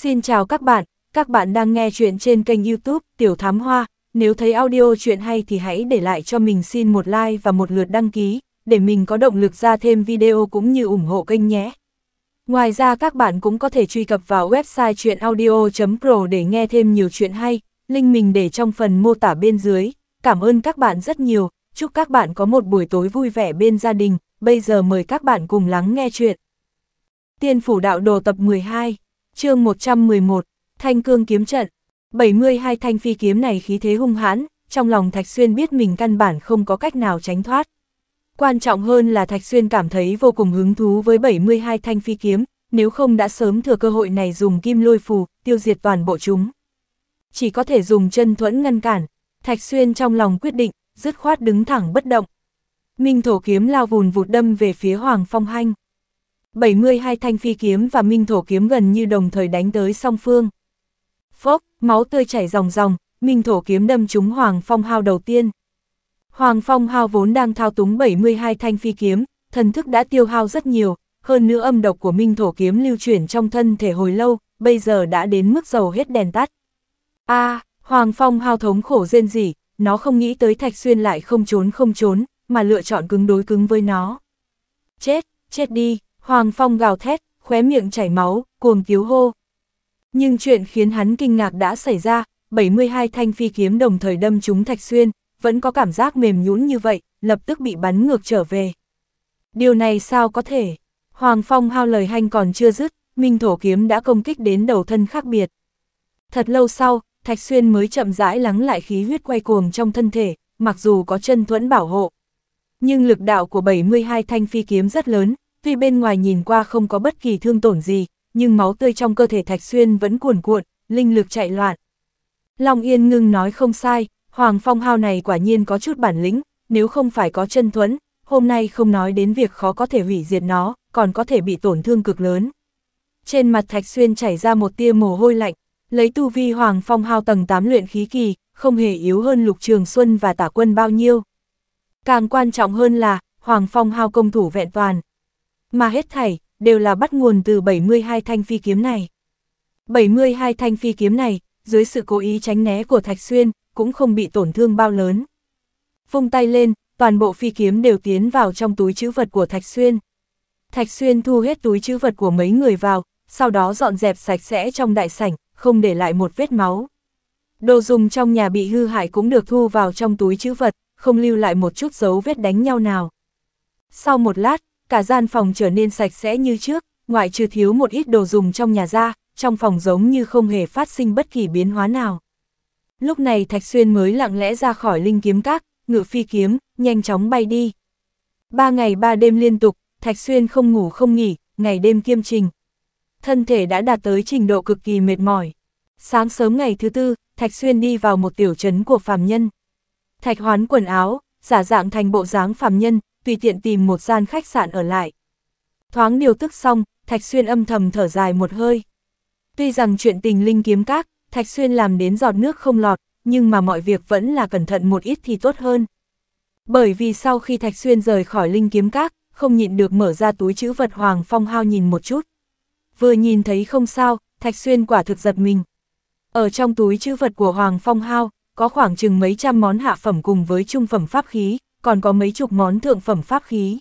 Xin chào các bạn, các bạn đang nghe chuyện trên kênh youtube Tiểu Thám Hoa, nếu thấy audio chuyện hay thì hãy để lại cho mình xin một like và một lượt đăng ký, để mình có động lực ra thêm video cũng như ủng hộ kênh nhé. Ngoài ra các bạn cũng có thể truy cập vào website chuyenaudio.pro để nghe thêm nhiều chuyện hay, link mình để trong phần mô tả bên dưới. Cảm ơn các bạn rất nhiều, chúc các bạn có một buổi tối vui vẻ bên gia đình, bây giờ mời các bạn cùng lắng nghe chuyện. Tiên Phủ Đạo Đồ tập 12 chương 111, Thanh Cương kiếm trận. 72 thanh phi kiếm này khí thế hung hãn, trong lòng Thạch Xuyên biết mình căn bản không có cách nào tránh thoát. Quan trọng hơn là Thạch Xuyên cảm thấy vô cùng hứng thú với 72 thanh phi kiếm, nếu không đã sớm thừa cơ hội này dùng kim lôi phù, tiêu diệt toàn bộ chúng. Chỉ có thể dùng chân thuẫn ngăn cản, Thạch Xuyên trong lòng quyết định, dứt khoát đứng thẳng bất động. Minh thổ kiếm lao vùn vụt đâm về phía Hoàng Phong Hanh. 72 thanh phi kiếm và minh thổ kiếm gần như đồng thời đánh tới song phương. Phốc, máu tươi chảy ròng ròng, minh thổ kiếm đâm trúng Hoàng Phong Hào đầu tiên. Hoàng Phong Hào vốn đang thao túng 72 thanh phi kiếm, thần thức đã tiêu hao rất nhiều, hơn nữa âm độc của minh thổ kiếm lưu chuyển trong thân thể hồi lâu, bây giờ đã đến mức dầu hết đèn tắt. a à, Hoàng Phong Hào thống khổ rên rỉ, nó không nghĩ tới Thạch Xuyên lại không trốn không trốn, mà lựa chọn cứng đối cứng với nó. Chết, chết đi, Hoàng Phong gào thét, khóe miệng chảy máu, cuồng cứu hô. Nhưng chuyện khiến hắn kinh ngạc đã xảy ra, 72 thanh phi kiếm đồng thời đâm trúng Thạch Xuyên, vẫn có cảm giác mềm nhũn như vậy, lập tức bị bắn ngược trở về. Điều này sao có thể? Hoàng Phong hao lời hanh còn chưa dứt, Minh Thổ Kiếm đã công kích đến đầu thân khác biệt. Thật lâu sau, Thạch Xuyên mới chậm rãi lắng lại khí huyết quay cuồng trong thân thể, mặc dù có chân thuẫn bảo hộ. Nhưng lực đạo của 72 thanh phi kiếm rất lớn, Tuy bên ngoài nhìn qua không có bất kỳ thương tổn gì, nhưng máu tươi trong cơ thể Thạch Xuyên vẫn cuồn cuộn, linh lực chạy loạn. Long Yên ngưng nói không sai, Hoàng Phong Hao này quả nhiên có chút bản lĩnh, nếu không phải có chân thuẫn, hôm nay không nói đến việc khó có thể hủy diệt nó, còn có thể bị tổn thương cực lớn. Trên mặt Thạch Xuyên chảy ra một tia mồ hôi lạnh, lấy tu vi Hoàng Phong Hao tầng 8 luyện khí kỳ, không hề yếu hơn Lục Trường Xuân và Tả Quân bao nhiêu. Càng quan trọng hơn là, Hoàng Phong Hao công thủ vẹn toàn, mà hết thảy, đều là bắt nguồn từ 72 thanh phi kiếm này. 72 thanh phi kiếm này, dưới sự cố ý tránh né của Thạch Xuyên, cũng không bị tổn thương bao lớn. Vung tay lên, toàn bộ phi kiếm đều tiến vào trong túi chữ vật của Thạch Xuyên. Thạch Xuyên thu hết túi chữ vật của mấy người vào, sau đó dọn dẹp sạch sẽ trong đại sảnh, không để lại một vết máu. Đồ dùng trong nhà bị hư hại cũng được thu vào trong túi chữ vật, không lưu lại một chút dấu vết đánh nhau nào. Sau một lát, cả gian phòng trở nên sạch sẽ như trước, ngoại trừ thiếu một ít đồ dùng trong nhà ra, trong phòng giống như không hề phát sinh bất kỳ biến hóa nào. Lúc này Thạch Xuyên mới lặng lẽ ra khỏi linh kiếm các, ngự phi kiếm, nhanh chóng bay đi. Ba ngày ba đêm liên tục, Thạch Xuyên không ngủ không nghỉ, ngày đêm kiêm trình. Thân thể đã đạt tới trình độ cực kỳ mệt mỏi. Sáng sớm ngày thứ tư, Thạch Xuyên đi vào một tiểu trấn của phàm nhân. Thạch hoán quần áo, giả dạng thành bộ dáng phàm nhân, tùy tiện tìm một gian khách sạn ở lại. Thoáng điều tức xong, Thạch Xuyên âm thầm thở dài một hơi. Tuy rằng chuyện tình linh kiếm các, Thạch Xuyên làm đến giọt nước không lọt, nhưng mà mọi việc vẫn là cẩn thận một ít thì tốt hơn. Bởi vì sau khi Thạch Xuyên rời khỏi linh kiếm các, không nhịn được mở ra túi chữ vật Hoàng Phong Hao nhìn một chút. Vừa nhìn thấy không sao, Thạch Xuyên quả thực giật mình. Ở trong túi chữ vật của Hoàng Phong Hao, có khoảng chừng mấy trăm món hạ phẩm cùng với trung phẩm pháp khí, còn có mấy chục món thượng phẩm pháp khí.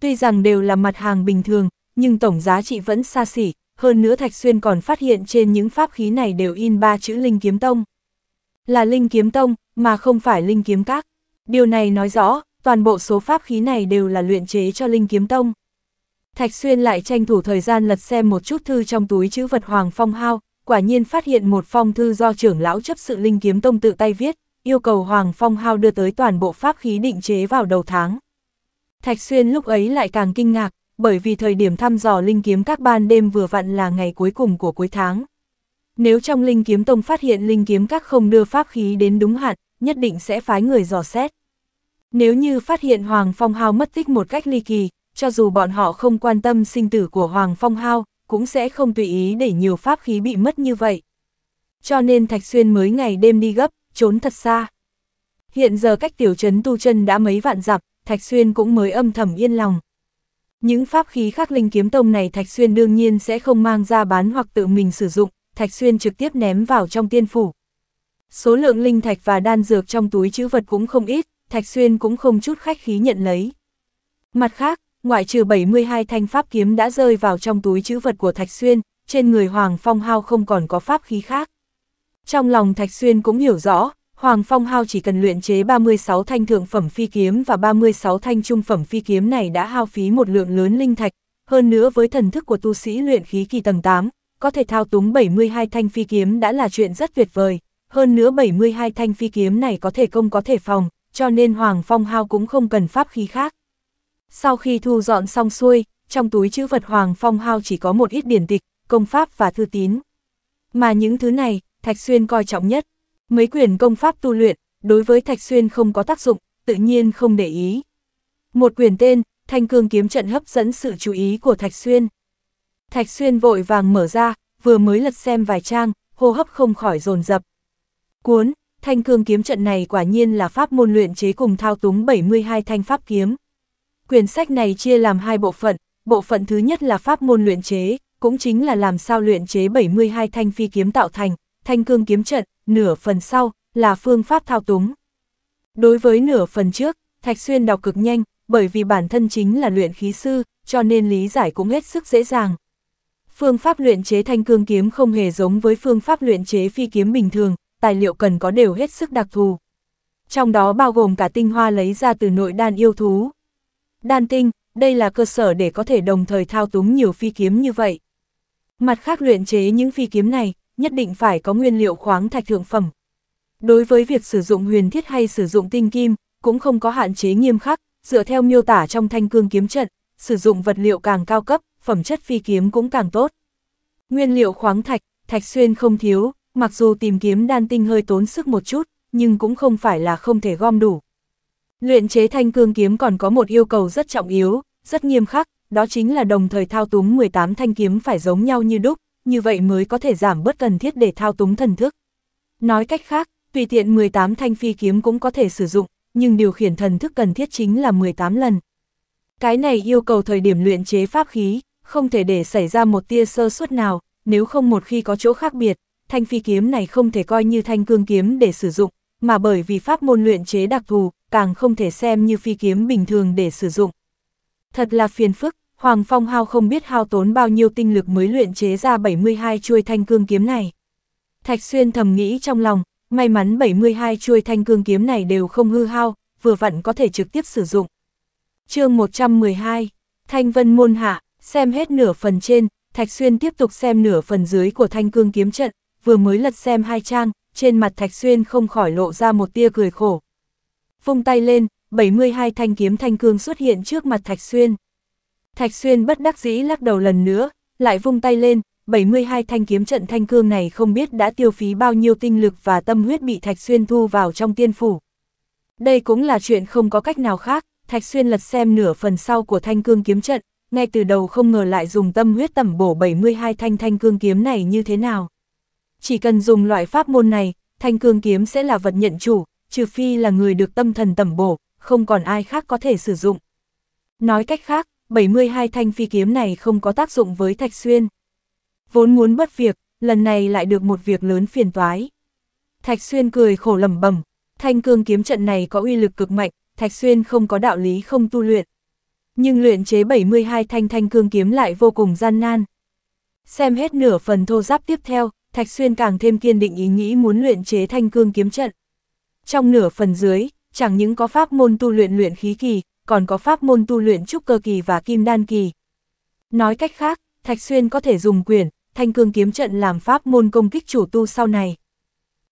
Tuy rằng đều là mặt hàng bình thường, nhưng tổng giá trị vẫn xa xỉ, hơn nữa Thạch Xuyên còn phát hiện trên những pháp khí này đều in ba chữ Linh Kiếm Tông. Là Linh Kiếm Tông, mà không phải Linh Kiếm Các. Điều này nói rõ, toàn bộ số pháp khí này đều là luyện chế cho Linh Kiếm Tông. Thạch Xuyên lại tranh thủ thời gian lật xem một chút thư trong túi chữ vật Hoàng Phong Hao, quả nhiên phát hiện một phong thư do trưởng lão chấp sự Linh Kiếm Tông tự tay viết, yêu cầu Hoàng Phong Hào đưa tới toàn bộ pháp khí định chế vào đầu tháng. Thạch Xuyên lúc ấy lại càng kinh ngạc, bởi vì thời điểm thăm dò linh kiếm các ban đêm vừa vặn là ngày cuối cùng của cuối tháng. Nếu trong linh kiếm tông phát hiện linh kiếm các không đưa pháp khí đến đúng hạn, nhất định sẽ phái người dò xét. Nếu như phát hiện Hoàng Phong Hào mất tích một cách ly kỳ, cho dù bọn họ không quan tâm sinh tử của Hoàng Phong Hào, cũng sẽ không tùy ý để nhiều pháp khí bị mất như vậy. Cho nên Thạch Xuyên mới ngày đêm đi gấp, trốn thật xa. Hiện giờ cách tiểu trấn tu chân đã mấy vạn dặm, Thạch Xuyên cũng mới âm thầm yên lòng. Những pháp khí khác linh kiếm tông này Thạch Xuyên đương nhiên sẽ không mang ra bán hoặc tự mình sử dụng, Thạch Xuyên trực tiếp ném vào trong tiên phủ. Số lượng linh thạch và đan dược trong túi chữ vật cũng không ít, Thạch Xuyên cũng không chút khách khí nhận lấy. Mặt khác, ngoại trừ 72 thanh pháp kiếm đã rơi vào trong túi chữ vật của Thạch Xuyên, trên người Hoàng Phong Hao không còn có pháp khí khác. Trong lòng Thạch Xuyên cũng hiểu rõ, Hoàng Phong Hao chỉ cần luyện chế 36 thanh thượng phẩm phi kiếm và 36 thanh trung phẩm phi kiếm này đã hao phí một lượng lớn linh thạch, hơn nữa với thần thức của tu sĩ luyện khí kỳ tầng 8, có thể thao túng 72 thanh phi kiếm đã là chuyện rất tuyệt vời, hơn nữa 72 thanh phi kiếm này có thể công có thể phòng, cho nên Hoàng Phong Hao cũng không cần pháp khí khác. Sau khi thu dọn xong xuôi, trong túi chữ vật Hoàng Phong Hao chỉ có một ít điển tịch, công pháp và thư tín. Mà những thứ này, Thạch Xuyên coi trọng nhất. Mấy quyền công pháp tu luyện, đối với Thạch Xuyên không có tác dụng, tự nhiên không để ý. Một quyền tên, thanh cương kiếm trận hấp dẫn sự chú ý của Thạch Xuyên. Thạch Xuyên vội vàng mở ra, vừa mới lật xem vài trang, hô hấp không khỏi dồn dập. Cuốn, thanh cương kiếm trận này quả nhiên là pháp môn luyện chế cùng thao túng 72 thanh pháp kiếm. Quyển sách này chia làm hai bộ phận, bộ phận thứ nhất là pháp môn luyện chế, cũng chính là làm sao luyện chế 72 thanh phi kiếm tạo thành, thanh cương kiếm trận, nửa phần sau, là phương pháp thao túng. Đối với nửa phần trước, Thạch Xuyên đọc cực nhanh, bởi vì bản thân chính là luyện khí sư, cho nên lý giải cũng hết sức dễ dàng. Phương pháp luyện chế thanh cương kiếm không hề giống với phương pháp luyện chế phi kiếm bình thường, tài liệu cần có đều hết sức đặc thù. Trong đó bao gồm cả tinh hoa lấy ra từ nội đan yêu thú. Đan tinh, đây là cơ sở để có thể đồng thời thao túng nhiều phi kiếm như vậy. Mặt khác luyện chế những phi kiếm này, nhất định phải có nguyên liệu khoáng thạch thượng phẩm. Đối với việc sử dụng huyền thiết hay sử dụng tinh kim, cũng không có hạn chế nghiêm khắc, dựa theo miêu tả trong thanh cương kiếm trận, sử dụng vật liệu càng cao cấp, phẩm chất phi kiếm cũng càng tốt. Nguyên liệu khoáng thạch, thạch xuyên không thiếu, mặc dù tìm kiếm đan tinh hơi tốn sức một chút, nhưng cũng không phải là không thể gom đủ. Luyện chế thanh cương kiếm còn có một yêu cầu rất trọng yếu, rất nghiêm khắc, đó chính là đồng thời thao túng 18 thanh kiếm phải giống nhau như đúc, như vậy mới có thể giảm bớt cần thiết để thao túng thần thức. Nói cách khác, tùy tiện 18 thanh phi kiếm cũng có thể sử dụng, nhưng điều khiển thần thức cần thiết chính là 18 lần. Cái này yêu cầu thời điểm luyện chế pháp khí, không thể để xảy ra một tia sơ suất nào, nếu không một khi có chỗ khác biệt, thanh phi kiếm này không thể coi như thanh cương kiếm để sử dụng, mà bởi vì pháp môn luyện chế đặc thù, càng không thể xem như phi kiếm bình thường để sử dụng. Thật là phiền phức, Hoàng Phong hao không biết hao tốn bao nhiêu tinh lực mới luyện chế ra 72 chuôi thanh cương kiếm này. Thạch Xuyên thầm nghĩ trong lòng, may mắn 72 chuôi thanh cương kiếm này đều không hư hao, vừa vặn có thể trực tiếp sử dụng. chương 112, Thanh Vân Môn Hạ, xem hết nửa phần trên, Thạch Xuyên tiếp tục xem nửa phần dưới của thanh cương kiếm trận, vừa mới lật xem hai trang, trên mặt Thạch Xuyên không khỏi lộ ra một tia cười khổ. Vung tay lên, 72 thanh kiếm thanh cương xuất hiện trước mặt Thạch Xuyên. Thạch Xuyên bất đắc dĩ lắc đầu lần nữa, lại vung tay lên, 72 thanh kiếm trận thanh cương này không biết đã tiêu phí bao nhiêu tinh lực và tâm huyết bị Thạch Xuyên thu vào trong tiên phủ. Đây cũng là chuyện không có cách nào khác, Thạch Xuyên lật xem nửa phần sau của thanh cương kiếm trận, ngay từ đầu không ngờ lại dùng tâm huyết tẩm bổ 72 thanh thanh cương kiếm này như thế nào. Chỉ cần dùng loại pháp môn này, thanh cương kiếm sẽ là vật nhận chủ, trừ phi là người được tâm thần tẩm bổ, không còn ai khác có thể sử dụng. Nói cách khác, 72 thanh phi kiếm này không có tác dụng với Thạch Xuyên. Vốn muốn bất việc, lần này lại được một việc lớn phiền toái. Thạch Xuyên cười khổ lầm bẩm thanh cương kiếm trận này có uy lực cực mạnh, Thạch Xuyên không có đạo lý không tu luyện. Nhưng luyện chế 72 thanh thanh cương kiếm lại vô cùng gian nan. Xem hết nửa phần thô giáp tiếp theo, Thạch Xuyên càng thêm kiên định ý nghĩ muốn luyện chế thanh cương kiếm trận. Trong nửa phần dưới, chẳng những có pháp môn tu luyện luyện khí kỳ, còn có pháp môn tu luyện trúc cơ kỳ và kim đan kỳ. Nói cách khác, Thạch Xuyên có thể dùng quyển, thanh cương kiếm trận làm pháp môn công kích chủ tu sau này.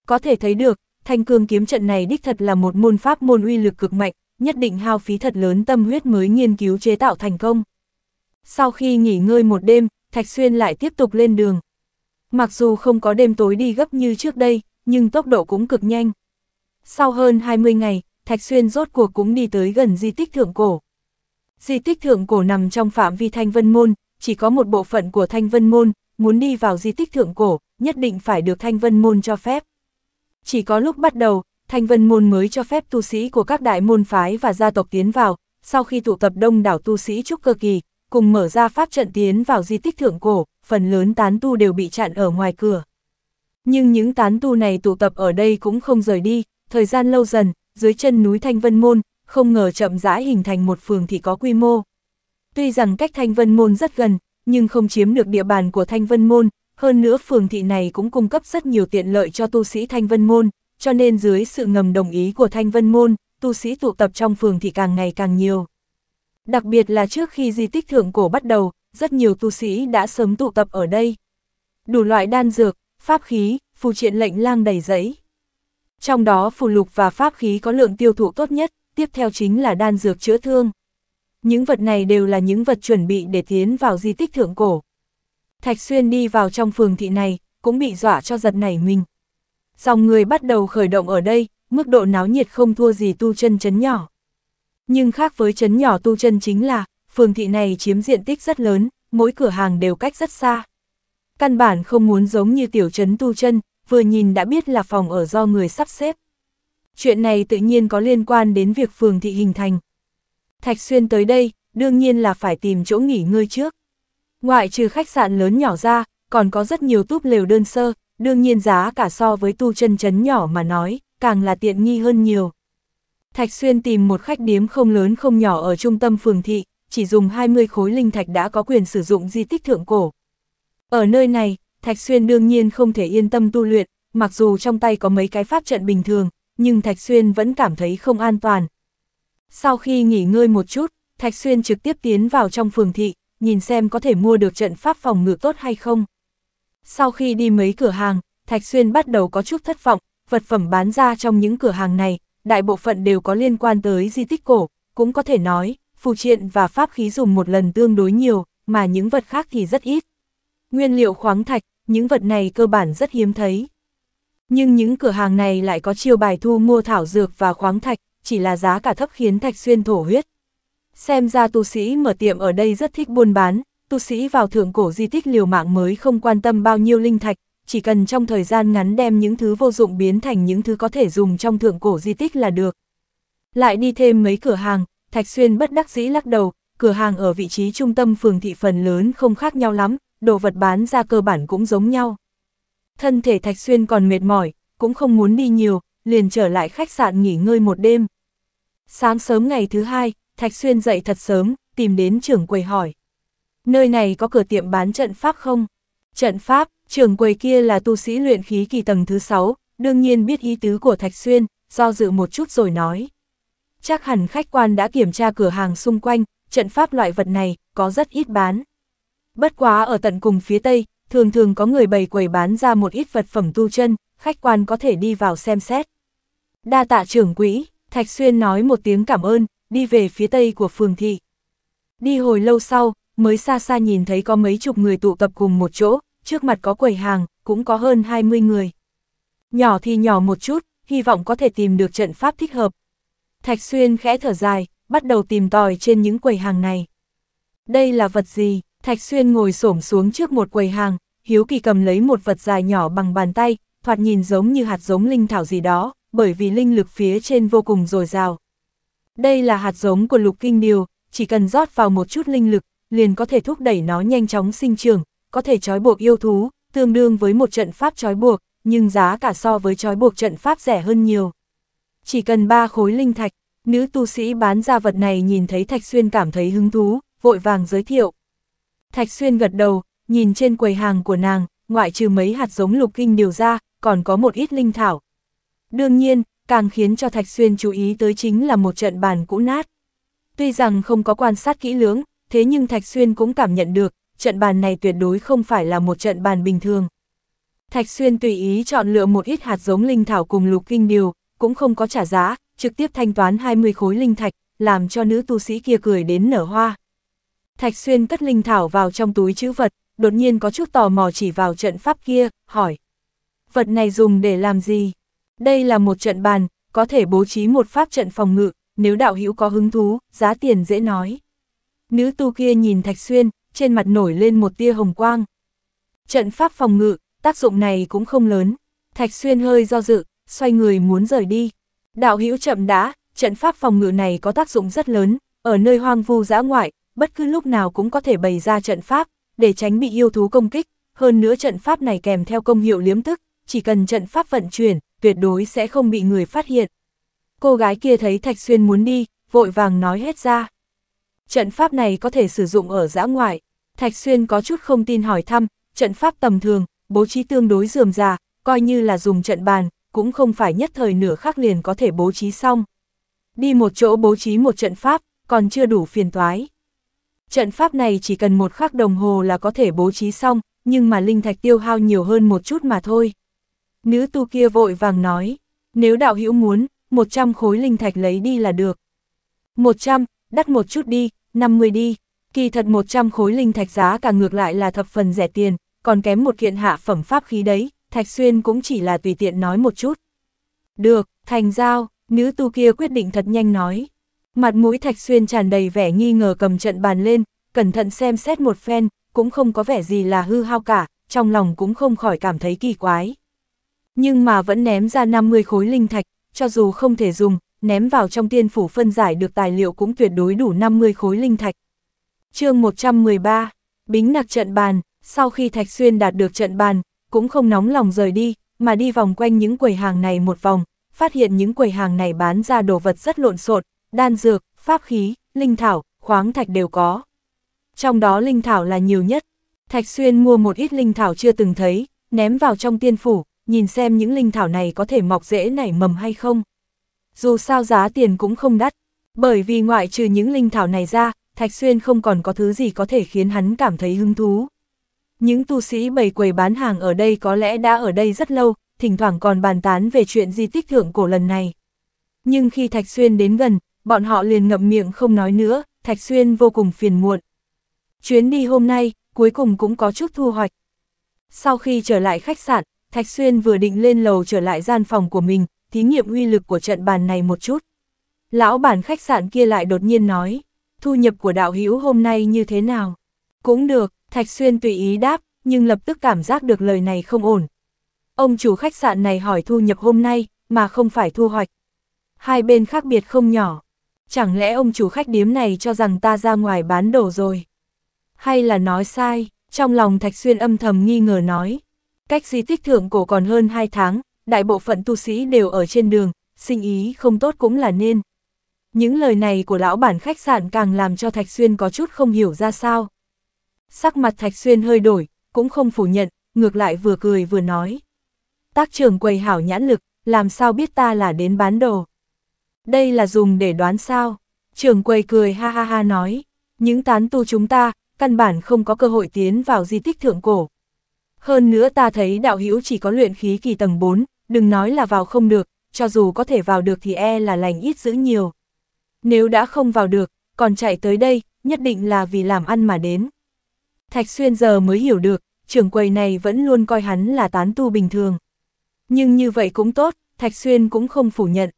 Có thể thấy được, thanh cương kiếm trận này đích thật là một môn pháp môn uy lực cực mạnh, nhất định hao phí thật lớn tâm huyết mới nghiên cứu chế tạo thành công. Sau khi nghỉ ngơi một đêm, Thạch Xuyên lại tiếp tục lên đường. Mặc dù không có đêm tối đi gấp như trước đây, nhưng tốc độ cũng cực nhanh. Sau hơn 20 ngày, Thạch Xuyên rốt cuộc cũng đi tới gần di tích thượng cổ. Di tích thượng cổ nằm trong phạm vi Thanh Vân Môn, chỉ có một bộ phận của Thanh Vân Môn, muốn đi vào di tích thượng cổ, nhất định phải được Thanh Vân Môn cho phép. Chỉ có lúc bắt đầu, Thanh Vân Môn mới cho phép tu sĩ của các đại môn phái và gia tộc tiến vào, sau khi tụ tập đông đảo tu sĩ trúc cơ kỳ, cùng mở ra pháp trận tiến vào di tích thượng cổ, phần lớn tán tu đều bị chặn ở ngoài cửa. Nhưng những tán tu này tụ tập ở đây cũng không rời đi, thời gian lâu dần, dưới chân núi Thanh Vân Môn, không ngờ chậm rãi hình thành một phường thị có quy mô. Tuy rằng cách Thanh Vân Môn rất gần, nhưng không chiếm được địa bàn của Thanh Vân Môn, hơn nữa phường thị này cũng cung cấp rất nhiều tiện lợi cho tu sĩ Thanh Vân Môn, cho nên dưới sự ngầm đồng ý của Thanh Vân Môn, tu sĩ tụ tập trong phường thị càng ngày càng nhiều. Đặc biệt là trước khi di tích thượng cổ bắt đầu, rất nhiều tu sĩ đã sớm tụ tập ở đây. Đủ loại đan dược, pháp khí, phù triện lệnh lang đầy giấy. Trong đó phù lục và pháp khí có lượng tiêu thụ tốt nhất, tiếp theo chính là đan dược chữa thương. Những vật này đều là những vật chuẩn bị để tiến vào di tích thượng cổ. Thạch Xuyên đi vào trong phường thị này, cũng bị dọa cho giật nảy mình. Dòng người bắt đầu khởi động ở đây, mức độ náo nhiệt không thua gì tu chân chấn nhỏ. Nhưng khác với chấn nhỏ tu chân chính là, phường thị này chiếm diện tích rất lớn, mỗi cửa hàng đều cách rất xa. Căn bản không muốn giống như tiểu trấn tu chân, vừa nhìn đã biết là phòng ở do người sắp xếp. Chuyện này tự nhiên có liên quan đến việc phường thị hình thành. Thạch Xuyên tới đây, đương nhiên là phải tìm chỗ nghỉ ngơi trước. Ngoại trừ khách sạn lớn nhỏ ra, còn có rất nhiều túp lều đơn sơ, đương nhiên giá cả so với tu chân chấn nhỏ mà nói, càng là tiện nghi hơn nhiều. Thạch Xuyên tìm một khách điếm không lớn không nhỏ ở trung tâm phường thị, chỉ dùng 20 khối linh thạch đã có quyền sử dụng di tích thượng cổ. Ở nơi này, Thạch Xuyên đương nhiên không thể yên tâm tu luyện, mặc dù trong tay có mấy cái pháp trận bình thường, nhưng Thạch Xuyên vẫn cảm thấy không an toàn. Sau khi nghỉ ngơi một chút, Thạch Xuyên trực tiếp tiến vào trong phường thị, nhìn xem có thể mua được trận pháp phòng ngự tốt hay không. Sau khi đi mấy cửa hàng, Thạch Xuyên bắt đầu có chút thất vọng, vật phẩm bán ra trong những cửa hàng này, đại bộ phận đều có liên quan tới di tích cổ, cũng có thể nói, phù triện và pháp khí dùng một lần tương đối nhiều, mà những vật khác thì rất ít. Nguyên liệu khoáng thạch, những vật này cơ bản rất hiếm thấy. Nhưng những cửa hàng này lại có chiêu bài thu mua thảo dược và khoáng thạch, chỉ là giá cả thấp khiến thạch xuyên thổ huyết. Xem ra tu sĩ mở tiệm ở đây rất thích buôn bán, tu sĩ vào thượng cổ di tích liều mạng mới không quan tâm bao nhiêu linh thạch, chỉ cần trong thời gian ngắn đem những thứ vô dụng biến thành những thứ có thể dùng trong thượng cổ di tích là được. Lại đi thêm mấy cửa hàng, Thạch Xuyên bất đắc dĩ lắc đầu, cửa hàng ở vị trí trung tâm phường thị phần lớn không khác nhau lắm, đồ vật bán ra cơ bản cũng giống nhau. Thân thể Thạch Xuyên còn mệt mỏi, cũng không muốn đi nhiều, liền trở lại khách sạn nghỉ ngơi một đêm. Sáng sớm ngày thứ hai, Thạch Xuyên dậy thật sớm, tìm đến trưởng quầy hỏi. Nơi này có cửa tiệm bán trận pháp không? Trận pháp, trưởng quầy kia là tu sĩ luyện khí kỳ tầng thứ sáu, đương nhiên biết ý tứ của Thạch Xuyên, do dự một chút rồi nói. Chắc hẳn khách quan đã kiểm tra cửa hàng xung quanh, trận pháp loại vật này có rất ít bán. Bất quá ở tận cùng phía Tây, thường thường có người bày quầy bán ra một ít vật phẩm tu chân, khách quan có thể đi vào xem xét. Đa tạ trưởng quỹ, Thạch Xuyên nói một tiếng cảm ơn, đi về phía Tây của phường thị. Đi hồi lâu sau, mới xa xa nhìn thấy có mấy chục người tụ tập cùng một chỗ, trước mặt có quầy hàng, cũng có hơn 20 người. Nhỏ thì nhỏ một chút, hy vọng có thể tìm được trận pháp thích hợp. Thạch Xuyên khẽ thở dài, bắt đầu tìm tòi trên những quầy hàng này. Đây là vật gì? Thạch Xuyên ngồi xổm xuống trước một quầy hàng, hiếu kỳ cầm lấy một vật dài nhỏ bằng bàn tay, thoạt nhìn giống như hạt giống linh thảo gì đó, bởi vì linh lực phía trên vô cùng dồi dào. Đây là hạt giống của lục kinh điều, chỉ cần rót vào một chút linh lực, liền có thể thúc đẩy nó nhanh chóng sinh trưởng, có thể trói buộc yêu thú, tương đương với một trận pháp trói buộc, nhưng giá cả so với trói buộc trận pháp rẻ hơn nhiều. Chỉ cần ba khối linh thạch, nữ tu sĩ bán ra vật này nhìn thấy Thạch Xuyên cảm thấy hứng thú, vội vàng giới thiệu. Thạch Xuyên gật đầu, nhìn trên quầy hàng của nàng, ngoại trừ mấy hạt giống lục kinh điều ra, còn có một ít linh thảo. Đương nhiên, càng khiến cho Thạch Xuyên chú ý tới chính là một trận bàn cũ nát. Tuy rằng không có quan sát kỹ lưỡng, thế nhưng Thạch Xuyên cũng cảm nhận được, trận bàn này tuyệt đối không phải là một trận bàn bình thường. Thạch Xuyên tùy ý chọn lựa một ít hạt giống linh thảo cùng lục kinh điều, cũng không có trả giá, trực tiếp thanh toán 20 khối linh thạch, làm cho nữ tu sĩ kia cười đến nở hoa. Thạch Xuyên cất linh thảo vào trong túi chữ vật, đột nhiên có chút tò mò chỉ vào trận pháp kia, hỏi. Vật này dùng để làm gì? Đây là một trận bàn, có thể bố trí một pháp trận phòng ngự, nếu đạo hữu có hứng thú, giá tiền dễ nói. Nữ tu kia nhìn Thạch Xuyên, trên mặt nổi lên một tia hồng quang. Trận pháp phòng ngự, tác dụng này cũng không lớn. Thạch Xuyên hơi do dự, xoay người muốn rời đi. Đạo hữu chậm đã, trận pháp phòng ngự này có tác dụng rất lớn, ở nơi hoang vu dã ngoại, bất cứ lúc nào cũng có thể bày ra trận pháp, để tránh bị yêu thú công kích, hơn nữa trận pháp này kèm theo công hiệu liếm tức, chỉ cần trận pháp vận chuyển, tuyệt đối sẽ không bị người phát hiện. Cô gái kia thấy Thạch Xuyên muốn đi, vội vàng nói hết ra. Trận pháp này có thể sử dụng ở giã ngoại, Thạch Xuyên có chút không tin hỏi thăm, trận pháp tầm thường, bố trí tương đối dườm già, coi như là dùng trận bàn, cũng không phải nhất thời nửa khắc liền có thể bố trí xong. Đi một chỗ bố trí một trận pháp, còn chưa đủ phiền toái. Trận pháp này chỉ cần một khắc đồng hồ là có thể bố trí xong, nhưng mà linh thạch tiêu hao nhiều hơn một chút mà thôi. Nữ tu kia vội vàng nói, nếu đạo hữu muốn, 100 khối linh thạch lấy đi là được. 100, đắt một chút đi, 50 đi. Kỳ thật 100 khối linh thạch giá cả ngược lại là thập phần rẻ tiền, còn kém một kiện hạ phẩm pháp khí đấy, Thạch Xuyên cũng chỉ là tùy tiện nói một chút. Được, thành giao, nữ tu kia quyết định thật nhanh nói. Mặt mũi Thạch Xuyên tràn đầy vẻ nghi ngờ cầm trận bàn lên, cẩn thận xem xét một phen, cũng không có vẻ gì là hư hao cả, trong lòng cũng không khỏi cảm thấy kỳ quái. Nhưng mà vẫn ném ra 50 khối linh thạch, cho dù không thể dùng, ném vào trong tiên phủ phân giải được tài liệu cũng tuyệt đối đủ 50 khối linh thạch. chương 113, Bính nặc trận bàn, sau khi Thạch Xuyên đạt được trận bàn, cũng không nóng lòng rời đi, mà đi vòng quanh những quầy hàng này một vòng, phát hiện những quầy hàng này bán ra đồ vật rất lộn xộn, đan dược, pháp khí, linh thảo, khoáng thạch đều có. Trong đó linh thảo là nhiều nhất. Thạch Xuyên mua một ít linh thảo chưa từng thấy, ném vào trong tiên phủ, nhìn xem những linh thảo này có thể mọc dễ nảy mầm hay không. Dù sao giá tiền cũng không đắt, bởi vì ngoại trừ những linh thảo này ra, Thạch Xuyên không còn có thứ gì có thể khiến hắn cảm thấy hứng thú. Những tu sĩ bày quầy bán hàng ở đây có lẽ đã ở đây rất lâu, thỉnh thoảng còn bàn tán về chuyện di tích thượng cổ lần này. Nhưng khi Thạch Xuyên đến gần, bọn họ liền ngậm miệng không nói nữa, Thạch Xuyên vô cùng phiền muộn. Chuyến đi hôm nay, cuối cùng cũng có chút thu hoạch. Sau khi trở lại khách sạn, Thạch Xuyên vừa định lên lầu trở lại gian phòng của mình, thí nghiệm uy lực của trận bàn này một chút. Lão bản khách sạn kia lại đột nhiên nói, thu nhập của đạo hữu hôm nay như thế nào? Cũng được, Thạch Xuyên tùy ý đáp, nhưng lập tức cảm giác được lời này không ổn. Ông chủ khách sạn này hỏi thu nhập hôm nay, mà không phải thu hoạch. Hai bên khác biệt không nhỏ. Chẳng lẽ ông chủ khách điếm này cho rằng ta ra ngoài bán đồ rồi? Hay là nói sai, trong lòng Thạch Xuyên âm thầm nghi ngờ nói. Cách di tích thượng cổ còn hơn 2 tháng, đại bộ phận tu sĩ đều ở trên đường, sinh ý không tốt cũng là nên. Những lời này của lão bản khách sạn càng làm cho Thạch Xuyên có chút không hiểu ra sao. Sắc mặt Thạch Xuyên hơi đổi, cũng không phủ nhận, ngược lại vừa cười vừa nói. Tác trưởng quầy hảo nhãn lực, làm sao biết ta là đến bán đồ đây là dùng để đoán sao. Trường quầy cười ha ha ha nói, những tán tu chúng ta, căn bản không có cơ hội tiến vào di tích thượng cổ. Hơn nữa ta thấy đạo hữu chỉ có luyện khí kỳ tầng 4, đừng nói là vào không được, cho dù có thể vào được thì e là lành ít giữ nhiều. Nếu đã không vào được, còn chạy tới đây, nhất định là vì làm ăn mà đến. Thạch Xuyên giờ mới hiểu được, trưởng quầy này vẫn luôn coi hắn là tán tu bình thường. Nhưng như vậy cũng tốt, Thạch Xuyên cũng không phủ nhận,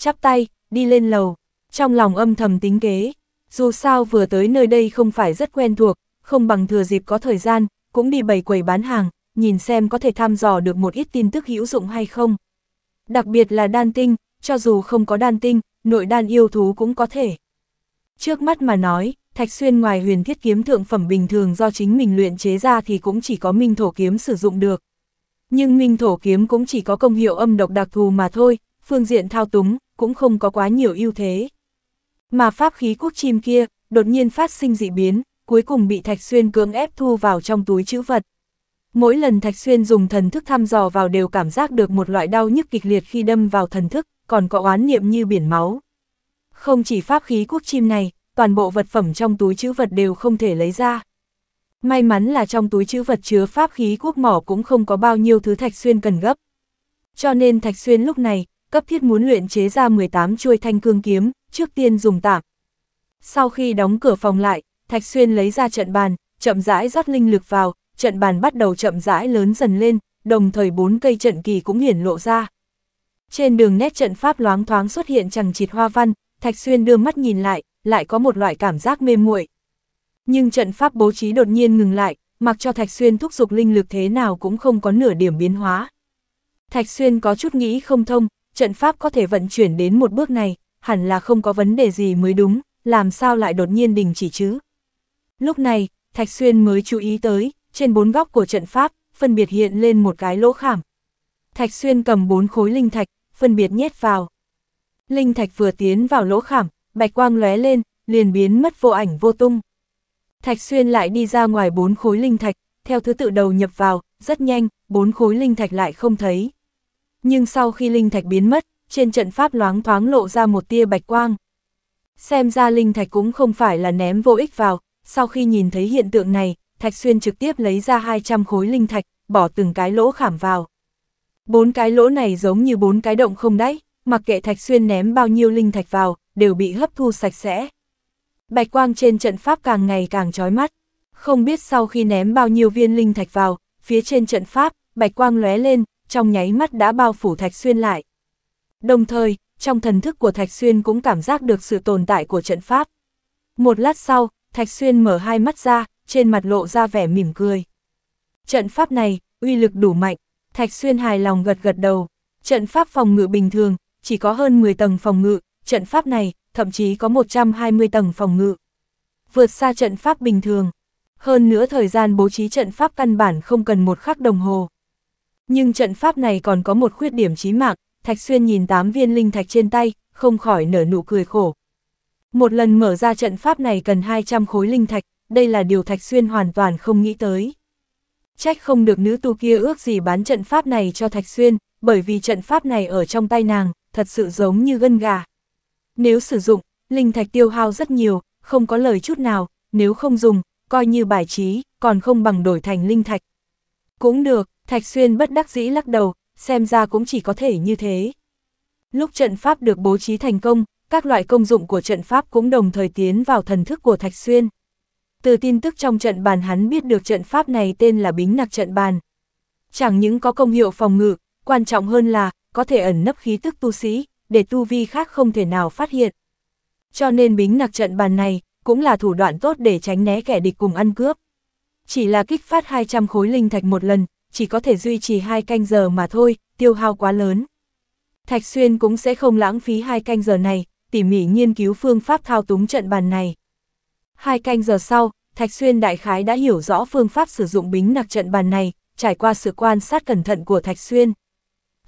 chắp tay, đi lên lầu, trong lòng âm thầm tính kế. Dù sao vừa tới nơi đây không phải rất quen thuộc, không bằng thừa dịp có thời gian, cũng đi bày quầy bán hàng, nhìn xem có thể tham dò được một ít tin tức hữu dụng hay không. Đặc biệt là đan tinh, cho dù không có đan tinh, nội đan yêu thú cũng có thể. Trước mắt mà nói, Thạch Xuyên ngoài huyền thiết kiếm thượng phẩm bình thường do chính mình luyện chế ra thì cũng chỉ có minh thổ kiếm sử dụng được. Nhưng minh thổ kiếm cũng chỉ có công hiệu âm độc đặc thù mà thôi, phương diện thao túng, cũng không có quá nhiều ưu thế. Mà pháp khí quốc chim kia, đột nhiên phát sinh dị biến, cuối cùng bị Thạch Xuyên cưỡng ép thu vào trong túi chữ vật. Mỗi lần Thạch Xuyên dùng thần thức thăm dò vào đều cảm giác được một loại đau nhức kịch liệt khi đâm vào thần thức, còn có oán niệm như biển máu. Không chỉ pháp khí quốc chim này, toàn bộ vật phẩm trong túi chữ vật đều không thể lấy ra. May mắn là trong túi chữ vật chứa pháp khí quốc mỏ cũng không có bao nhiêu thứ Thạch Xuyên cần gấp. Cho nên Thạch Xuyên lúc này, cấp thiết muốn luyện chế ra 18 chuôi thanh cương kiếm, trước tiên dùng tạm. Sau khi đóng cửa phòng lại, Thạch Xuyên lấy ra trận bàn, chậm rãi rót linh lực vào, trận bàn bắt đầu chậm rãi lớn dần lên, đồng thời bốn cây trận kỳ cũng hiển lộ ra. Trên đường nét trận pháp loáng thoáng xuất hiện chẳng chịt hoa văn, Thạch Xuyên đưa mắt nhìn lại, lại có một loại cảm giác mê muội. Nhưng trận pháp bố trí đột nhiên ngừng lại, mặc cho Thạch Xuyên thúc giục linh lực thế nào cũng không có nửa điểm biến hóa. Thạch Xuyên có chút nghĩ không thông, trận pháp có thể vận chuyển đến một bước này, hẳn là không có vấn đề gì mới đúng, làm sao lại đột nhiên đình chỉ chứ. Lúc này, Thạch Xuyên mới chú ý tới, trên bốn góc của trận pháp, phân biệt hiện lên một cái lỗ khảm. Thạch Xuyên cầm bốn khối linh thạch, phân biệt nhét vào. Linh thạch vừa tiến vào lỗ khảm, bạch quang lóe lên, liền biến mất vô ảnh vô tung. Thạch Xuyên lại đi ra ngoài bốn khối linh thạch, theo thứ tự đầu nhập vào, rất nhanh, bốn khối linh thạch lại không thấy nhưng sau khi linh thạch biến mất, trên trận pháp loáng thoáng lộ ra một tia bạch quang. Xem ra linh thạch cũng không phải là ném vô ích vào, sau khi nhìn thấy hiện tượng này, Thạch Xuyên trực tiếp lấy ra 200 khối linh thạch, bỏ từng cái lỗ khảm vào. Bốn cái lỗ này giống như bốn cái động không đáy, mặc kệ Thạch Xuyên ném bao nhiêu linh thạch vào, đều bị hấp thu sạch sẽ. Bạch quang trên trận pháp càng ngày càng chói mắt, không biết sau khi ném bao nhiêu viên linh thạch vào, phía trên trận pháp, bạch quang lóe lên, trong nháy mắt đã bao phủ Thạch Xuyên lại. Đồng thời, trong thần thức của Thạch Xuyên cũng cảm giác được sự tồn tại của trận pháp. Một lát sau, Thạch Xuyên mở hai mắt ra, trên mặt lộ ra vẻ mỉm cười. Trận pháp này, uy lực đủ mạnh, Thạch Xuyên hài lòng gật gật đầu. Trận pháp phòng ngự bình thường, chỉ có hơn 10 tầng phòng ngự, trận pháp này, thậm chí có 120 tầng phòng ngự. Vượt xa trận pháp bình thường. Hơn nữa thời gian bố trí trận pháp căn bản không cần một khắc đồng hồ. Nhưng trận pháp này còn có một khuyết điểm chí mạng, Thạch Xuyên nhìn tám viên linh thạch trên tay, không khỏi nở nụ cười khổ. Một lần mở ra trận pháp này cần 200 khối linh thạch, đây là điều Thạch Xuyên hoàn toàn không nghĩ tới. Trách không được nữ tu kia ước gì bán trận pháp này cho Thạch Xuyên, bởi vì trận pháp này ở trong tay nàng, thật sự giống như gân gà. Nếu sử dụng, linh thạch tiêu hao rất nhiều, không có lời chút nào, nếu không dùng, coi như bài trí, còn không bằng đổi thành linh thạch. Cũng được, Thạch Xuyên bất đắc dĩ lắc đầu, xem ra cũng chỉ có thể như thế. Lúc trận pháp được bố trí thành công, các loại công dụng của trận pháp cũng đồng thời tiến vào thần thức của Thạch Xuyên. Từ tin tức trong trận bàn hắn biết được trận pháp này tên là Bính Nặc Trận Bàn. Chẳng những có công hiệu phòng ngự, quan trọng hơn là có thể ẩn nấp khí tức tu sĩ, để tu vi khác không thể nào phát hiện. Cho nên Bính Nặc Trận Bàn này cũng là thủ đoạn tốt để tránh né kẻ địch cùng ăn cướp. Chỉ là kích phát 200 khối linh thạch một lần, chỉ có thể duy trì hai canh giờ mà thôi, tiêu hao quá lớn. Thạch Xuyên cũng sẽ không lãng phí hai canh giờ này, tỉ mỉ nghiên cứu phương pháp thao túng trận bàn này. Hai canh giờ sau, Thạch Xuyên đại khái đã hiểu rõ phương pháp sử dụng bính nặc trận bàn này, trải qua sự quan sát cẩn thận của Thạch Xuyên.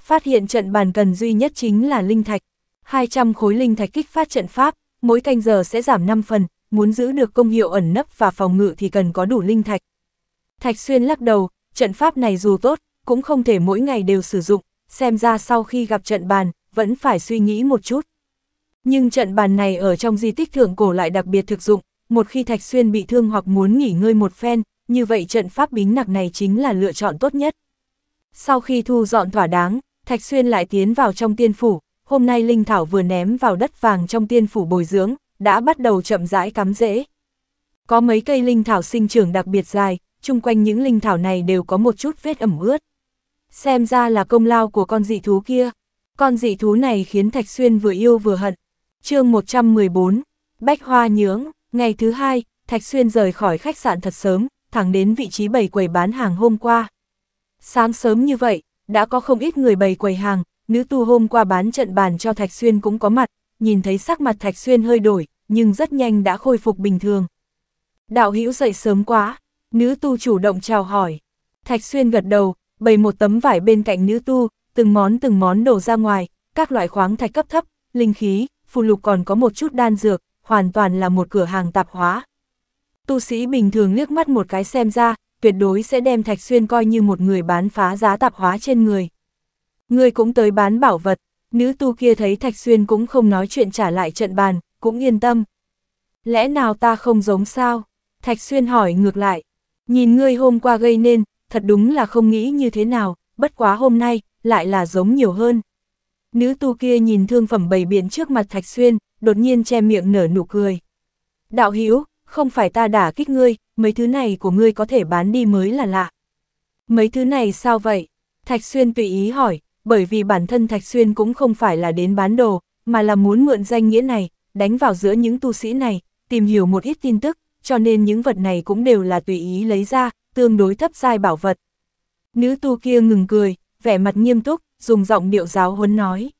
Phát hiện trận bàn cần duy nhất chính là linh thạch. 200 khối linh thạch kích phát trận pháp, mỗi canh giờ sẽ giảm 5 phần, muốn giữ được công hiệu ẩn nấp và phòng ngự thì cần có đủ linh thạch. Thạch Xuyên lắc đầu, trận pháp này dù tốt, cũng không thể mỗi ngày đều sử dụng, xem ra sau khi gặp trận bàn, vẫn phải suy nghĩ một chút. Nhưng trận bàn này ở trong di tích thượng cổ lại đặc biệt thực dụng, một khi Thạch Xuyên bị thương hoặc muốn nghỉ ngơi một phen, như vậy trận pháp bính nặc này chính là lựa chọn tốt nhất. Sau khi thu dọn thỏa đáng, Thạch Xuyên lại tiến vào trong tiên phủ, hôm nay Linh Thảo vừa ném vào đất vàng trong tiên phủ bồi dưỡng, đã bắt đầu chậm rãi cắm rễ. Có mấy cây linh thảo sinh trưởng đặc biệt dài, chung quanh những linh thảo này đều có một chút vết ẩm ướt. Xem ra là công lao của con dị thú kia. Con dị thú này khiến Thạch Xuyên vừa yêu vừa hận. chương 114, Bách Hoa Nhướng, ngày thứ hai, Thạch Xuyên rời khỏi khách sạn thật sớm, thẳng đến vị trí bày quầy bán hàng hôm qua. Sáng sớm như vậy, đã có không ít người bày quầy hàng, nữ tu hôm qua bán trận bàn cho Thạch Xuyên cũng có mặt, nhìn thấy sắc mặt Thạch Xuyên hơi đổi, nhưng rất nhanh đã khôi phục bình thường. Đạo hữu dậy sớm quá, Nữ tu chủ động chào hỏi. Thạch Xuyên gật đầu, bày một tấm vải bên cạnh nữ tu, từng món từng món đổ ra ngoài, các loại khoáng thạch cấp thấp, linh khí, phù lục còn có một chút đan dược, hoàn toàn là một cửa hàng tạp hóa. Tu sĩ bình thường liếc mắt một cái xem ra, tuyệt đối sẽ đem Thạch Xuyên coi như một người bán phá giá tạp hóa trên người. Người cũng tới bán bảo vật, nữ tu kia thấy Thạch Xuyên cũng không nói chuyện trả lại trận bàn, cũng yên tâm. Lẽ nào ta không giống sao? Thạch Xuyên hỏi ngược lại, Nhìn ngươi hôm qua gây nên, thật đúng là không nghĩ như thế nào, bất quá hôm nay, lại là giống nhiều hơn. Nữ tu kia nhìn thương phẩm bày biện trước mặt Thạch Xuyên, đột nhiên che miệng nở nụ cười. Đạo Hữu không phải ta đả kích ngươi, mấy thứ này của ngươi có thể bán đi mới là lạ. Mấy thứ này sao vậy? Thạch Xuyên tùy ý hỏi, bởi vì bản thân Thạch Xuyên cũng không phải là đến bán đồ, mà là muốn mượn danh nghĩa này, đánh vào giữa những tu sĩ này, tìm hiểu một ít tin tức, cho nên những vật này cũng đều là tùy ý lấy ra, tương đối thấp giai bảo vật. Nữ tu kia ngừng cười, vẻ mặt nghiêm túc, dùng giọng điệu giáo huấn nói.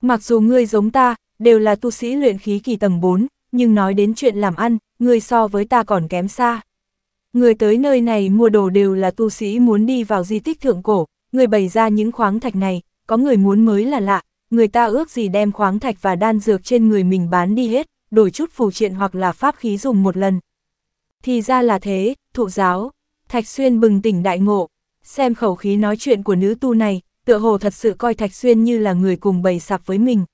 Mặc dù ngươi giống ta, đều là tu sĩ luyện khí kỳ tầng 4, nhưng nói đến chuyện làm ăn, ngươi so với ta còn kém xa. Người tới nơi này mua đồ đều là tu sĩ muốn đi vào di tích thượng cổ, người bày ra những khoáng thạch này, có người muốn mới là lạ, người ta ước gì đem khoáng thạch và đan dược trên người mình bán đi hết, đổi chút phù triện hoặc là pháp khí dùng một lần, thì ra là thế, thụ giáo, Thạch Xuyên bừng tỉnh đại ngộ, xem khẩu khí nói chuyện của nữ tu này, tựa hồ thật sự coi Thạch Xuyên như là người cùng bầy sạp với mình.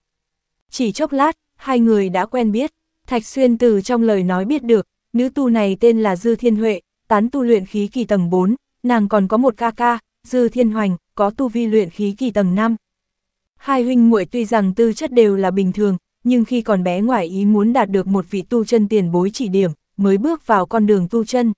Chỉ chốc lát, hai người đã quen biết, Thạch Xuyên từ trong lời nói biết được, nữ tu này tên là Dư Thiên Huệ, tán tu luyện khí kỳ tầng 4, nàng còn có một ca ca, Dư Thiên Hoành, có tu vi luyện khí kỳ tầng 5. Hai huynh muội tuy rằng tư chất đều là bình thường, nhưng khi còn bé ngoài ý muốn đạt được một vị tu chân tiền bối chỉ điểm, mới bước vào con đường tu chân.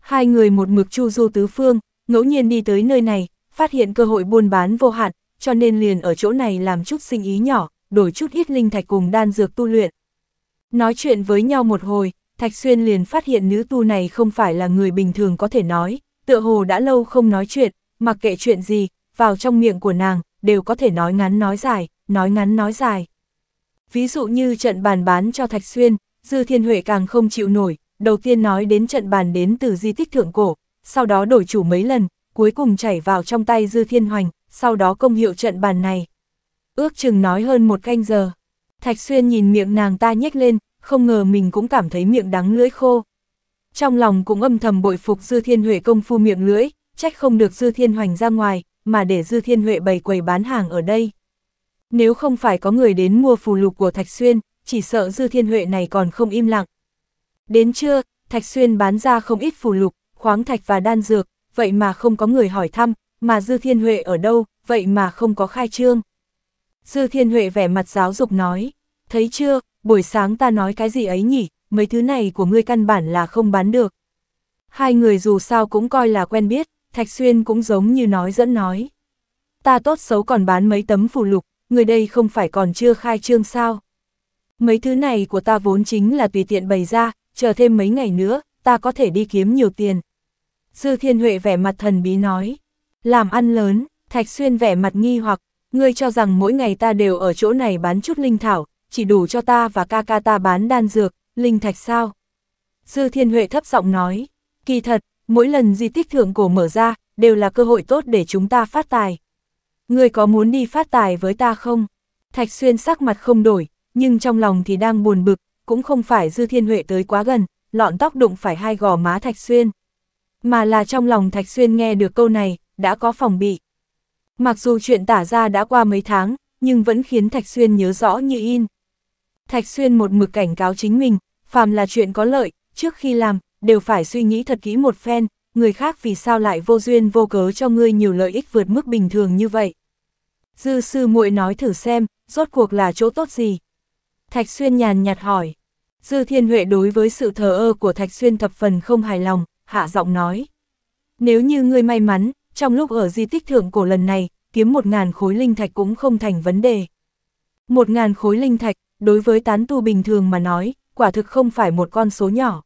Hai người một mực chu du tứ phương, ngẫu nhiên đi tới nơi này, phát hiện cơ hội buôn bán vô hạn, cho nên liền ở chỗ này làm chút sinh ý nhỏ, đổi chút ít linh thạch cùng đan dược tu luyện. Nói chuyện với nhau một hồi, Thạch Xuyên liền phát hiện nữ tu này không phải là người bình thường có thể nói, tựa hồ đã lâu không nói chuyện, mặc kệ chuyện gì, vào trong miệng của nàng, đều có thể nói ngắn nói dài, nói ngắn nói dài. Ví dụ như trận bàn bán cho Thạch Xuyên, Dư Thiên Huệ càng không chịu nổi, đầu tiên nói đến trận bàn đến từ di tích thượng cổ, sau đó đổi chủ mấy lần, cuối cùng chảy vào trong tay Dư Thiên Hoành, sau đó công hiệu trận bàn này. Ước chừng nói hơn một canh giờ. Thạch Xuyên nhìn miệng nàng ta nhếch lên, không ngờ mình cũng cảm thấy miệng đắng lưỡi khô. Trong lòng cũng âm thầm bội phục Dư Thiên Huệ công phu miệng lưỡi, trách không được Dư Thiên Hoành ra ngoài, mà để Dư Thiên Huệ bày quầy bán hàng ở đây. Nếu không phải có người đến mua phù lục của Thạch Xuyên, chỉ sợ Dư Thiên Huệ này còn không im lặng. Đến trưa, Thạch Xuyên bán ra không ít phù lục, khoáng thạch và đan dược, vậy mà không có người hỏi thăm, mà Dư Thiên Huệ ở đâu, vậy mà không có khai trương. Dư Thiên Huệ vẻ mặt giáo dục nói, thấy chưa, buổi sáng ta nói cái gì ấy nhỉ, mấy thứ này của ngươi căn bản là không bán được. Hai người dù sao cũng coi là quen biết, Thạch Xuyên cũng giống như nói dẫn nói. Ta tốt xấu còn bán mấy tấm phù lục, người đây không phải còn chưa khai trương sao. Mấy thứ này của ta vốn chính là tùy tiện bày ra, chờ thêm mấy ngày nữa, ta có thể đi kiếm nhiều tiền. Dư Thiên Huệ vẻ mặt thần bí nói, làm ăn lớn, Thạch Xuyên vẻ mặt nghi hoặc, ngươi cho rằng mỗi ngày ta đều ở chỗ này bán chút linh thảo, chỉ đủ cho ta và ca ca ta bán đan dược, linh thạch sao? Dư Thiên Huệ thấp giọng nói, kỳ thật, mỗi lần di tích thượng cổ mở ra, đều là cơ hội tốt để chúng ta phát tài. Ngươi có muốn đi phát tài với ta không? Thạch Xuyên sắc mặt không đổi, nhưng trong lòng thì đang buồn bực, cũng không phải Dư Thiên Huệ tới quá gần, lọn tóc đụng phải hai gò má Thạch Xuyên. Mà là trong lòng Thạch Xuyên nghe được câu này, đã có phòng bị. Mặc dù chuyện tả ra đã qua mấy tháng, nhưng vẫn khiến Thạch Xuyên nhớ rõ như in. Thạch Xuyên một mực cảnh cáo chính mình, phàm là chuyện có lợi, trước khi làm, đều phải suy nghĩ thật kỹ một phen, người khác vì sao lại vô duyên vô cớ cho ngươi nhiều lợi ích vượt mức bình thường như vậy. Dư sư muội nói thử xem, rốt cuộc là chỗ tốt gì. Thạch Xuyên nhàn nhạt hỏi. Dư Thiên Huệ đối với sự thờ ơ của Thạch Xuyên thập phần không hài lòng, hạ giọng nói. Nếu như ngươi may mắn, trong lúc ở di tích thượng cổ lần này, kiếm một ngàn khối linh thạch cũng không thành vấn đề. Một ngàn khối linh thạch, đối với tán tu bình thường mà nói, quả thực không phải một con số nhỏ.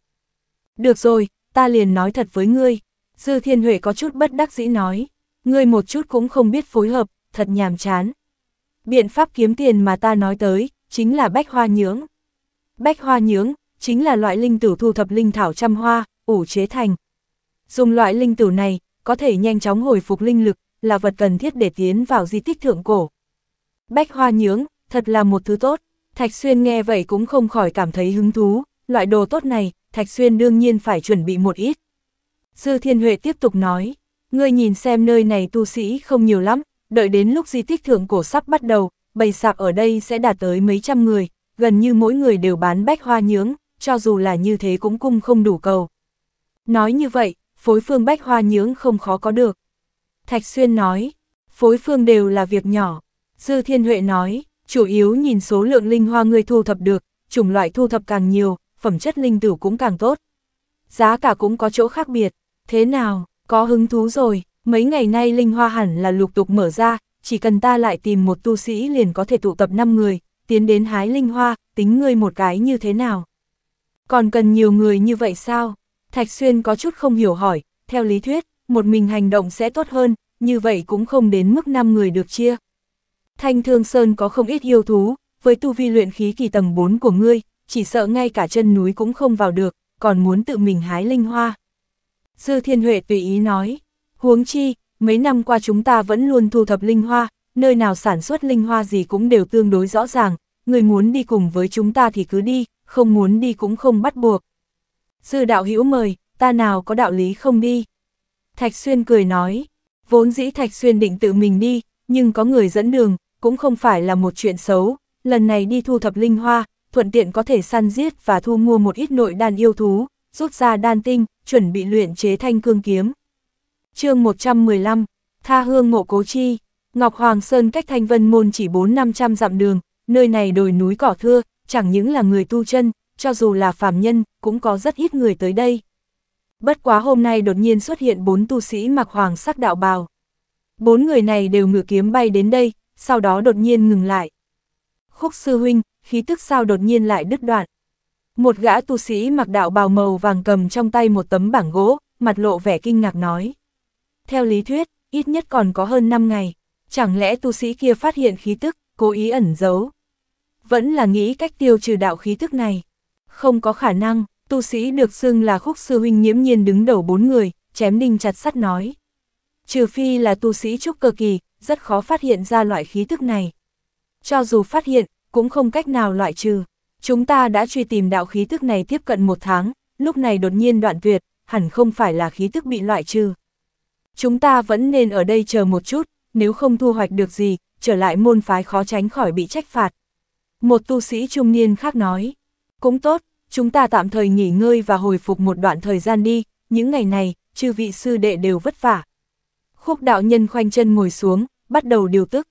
Được rồi, ta liền nói thật với ngươi. Dư Thiên Huệ có chút bất đắc dĩ nói. Ngươi một chút cũng không biết phối hợp, thật nhàm chán. Biện pháp kiếm tiền mà ta nói tới, chính là bách hoa nhưỡng Bách hoa nhưỡng chính là loại linh tử thu thập linh thảo trăm hoa, ủ chế thành. Dùng loại linh tử này, có thể nhanh chóng hồi phục linh lực, là vật cần thiết để tiến vào di tích thượng cổ. Bách hoa nhưỡng thật là một thứ tốt, Thạch Xuyên nghe vậy cũng không khỏi cảm thấy hứng thú, loại đồ tốt này, Thạch Xuyên đương nhiên phải chuẩn bị một ít. sư Thiên Huệ tiếp tục nói, ngươi nhìn xem nơi này tu sĩ không nhiều lắm, đợi đến lúc di tích thượng cổ sắp bắt đầu, bầy sạp ở đây sẽ đạt tới mấy trăm người, gần như mỗi người đều bán bách hoa nhưỡng, cho dù là như thế cũng cung không đủ cầu. Nói như vậy, phối phương bách hoa nhưỡng không khó có được. Thạch Xuyên nói, phối phương đều là việc nhỏ. Dư Thiên Huệ nói, chủ yếu nhìn số lượng linh hoa người thu thập được, chủng loại thu thập càng nhiều, phẩm chất linh tử cũng càng tốt. Giá cả cũng có chỗ khác biệt, thế nào, có hứng thú rồi, mấy ngày nay linh hoa hẳn là lục tục mở ra, chỉ cần ta lại tìm một tu sĩ liền có thể tụ tập 5 người, tiến đến hái linh hoa, tính ngươi một cái như thế nào. Còn cần nhiều người như vậy sao? Thạch Xuyên có chút không hiểu hỏi, theo lý thuyết, một mình hành động sẽ tốt hơn, như vậy cũng không đến mức 5 người được chia. Thanh Thương Sơn có không ít yêu thú, với tu vi luyện khí kỳ tầng 4 của ngươi, chỉ sợ ngay cả chân núi cũng không vào được, còn muốn tự mình hái linh hoa. Dư Thiên Huệ tùy ý nói, huống chi, mấy năm qua chúng ta vẫn luôn thu thập linh hoa, nơi nào sản xuất linh hoa gì cũng đều tương đối rõ ràng, người muốn đi cùng với chúng ta thì cứ đi, không muốn đi cũng không bắt buộc. Sư đạo hữu mời, ta nào có đạo lý không đi. Thạch Xuyên cười nói, vốn dĩ Thạch Xuyên định tự mình đi, nhưng có người dẫn đường, cũng không phải là một chuyện xấu, lần này đi thu thập linh hoa, thuận tiện có thể săn giết và thu mua một ít nội đan yêu thú, rút ra đan tinh, chuẩn bị luyện chế thanh cương kiếm, chương 115, Tha Hương Mộ Cố Chi, Ngọc Hoàng Sơn cách Thanh Vân Môn chỉ 4-500 dặm đường, nơi này đồi núi cỏ thưa, chẳng những là người tu chân, cho dù là phàm nhân, cũng có rất ít người tới đây. Bất quá hôm nay đột nhiên xuất hiện bốn tu sĩ mặc hoàng sắc đạo bào. Bốn người này đều ngựa kiếm bay đến đây, sau đó đột nhiên ngừng lại. Khúc sư huynh, khí tức sao đột nhiên lại đứt đoạn. Một gã tu sĩ mặc đạo bào màu vàng cầm trong tay một tấm bảng gỗ, mặt lộ vẻ kinh ngạc nói. Theo lý thuyết, ít nhất còn có hơn 5 ngày. Chẳng lẽ tu sĩ kia phát hiện khí tức, cố ý ẩn giấu? Vẫn là nghĩ cách tiêu trừ đạo khí tức này. Không có khả năng, tu sĩ được xưng là khúc sư huynh nhiễm nhiên đứng đầu bốn người, chém đinh chặt sắt nói. Trừ phi là tu sĩ trúc cơ kỳ, rất khó phát hiện ra loại khí tức này. Cho dù phát hiện, cũng không cách nào loại trừ. Chúng ta đã truy tìm đạo khí tức này tiếp cận một tháng, lúc này đột nhiên đoạn tuyệt, hẳn không phải là khí tức bị loại trừ chúng ta vẫn nên ở đây chờ một chút, nếu không thu hoạch được gì, trở lại môn phái khó tránh khỏi bị trách phạt. Một tu sĩ trung niên khác nói, cũng tốt, chúng ta tạm thời nghỉ ngơi và hồi phục một đoạn thời gian đi, những ngày này, chư vị sư đệ đều vất vả. Khúc đạo nhân khoanh chân ngồi xuống, bắt đầu điều tức.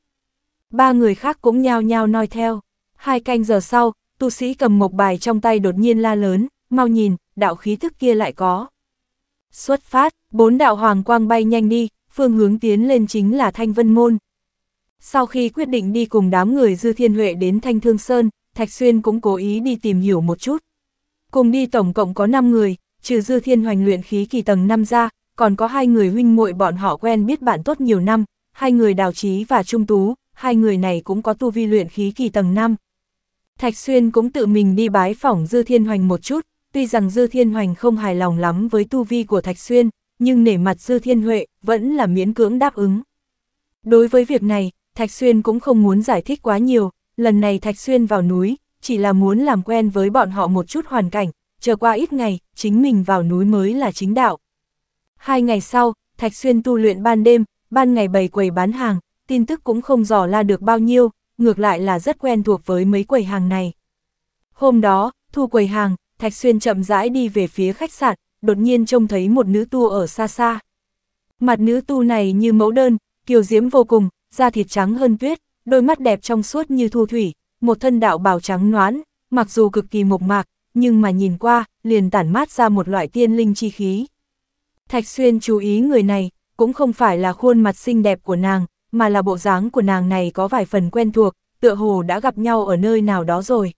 Ba người khác cũng nhao nhao nói theo. Hai canh giờ sau, tu sĩ cầm mộc bài trong tay đột nhiên la lớn, mau nhìn, đạo khí thức kia lại có. Xuất phát, bốn đạo hoàng quang bay nhanh đi, phương hướng tiến lên chính là Thanh Vân Môn. Sau khi quyết định đi cùng đám người Dư Thiên Huệ đến Thanh Thương Sơn, Thạch Xuyên cũng cố ý đi tìm hiểu một chút. Cùng đi tổng cộng có 5 người, trừ Dư Thiên Hoành luyện khí kỳ tầng 5 ra, còn có hai người huynh muội bọn họ quen biết bạn tốt nhiều năm, hai người Đào Trí và Trung Tú, hai người này cũng có tu vi luyện khí kỳ tầng 5. Thạch Xuyên cũng tự mình đi bái phỏng Dư Thiên Hoành một chút, Tuy rằng Dư Thiên Hoành không hài lòng lắm với tu vi của Thạch Xuyên, nhưng nể mặt Dư Thiên Huệ vẫn là miễn cưỡng đáp ứng. Đối với việc này, Thạch Xuyên cũng không muốn giải thích quá nhiều, lần này Thạch Xuyên vào núi, chỉ là muốn làm quen với bọn họ một chút hoàn cảnh, chờ qua ít ngày, chính mình vào núi mới là chính đạo. Hai ngày sau, Thạch Xuyên tu luyện ban đêm, ban ngày bày quầy bán hàng, tin tức cũng không dò la được bao nhiêu, ngược lại là rất quen thuộc với mấy quầy hàng này. Hôm đó, thu quầy hàng, Thạch Xuyên chậm rãi đi về phía khách sạn, đột nhiên trông thấy một nữ tu ở xa xa. Mặt nữ tu này như mẫu đơn, kiều diễm vô cùng, da thịt trắng hơn tuyết, đôi mắt đẹp trong suốt như thu thủy, một thân đạo bào trắng noán, mặc dù cực kỳ mộc mạc, nhưng mà nhìn qua, liền tản mát ra một loại tiên linh chi khí. Thạch Xuyên chú ý người này, cũng không phải là khuôn mặt xinh đẹp của nàng, mà là bộ dáng của nàng này có vài phần quen thuộc, tựa hồ đã gặp nhau ở nơi nào đó rồi.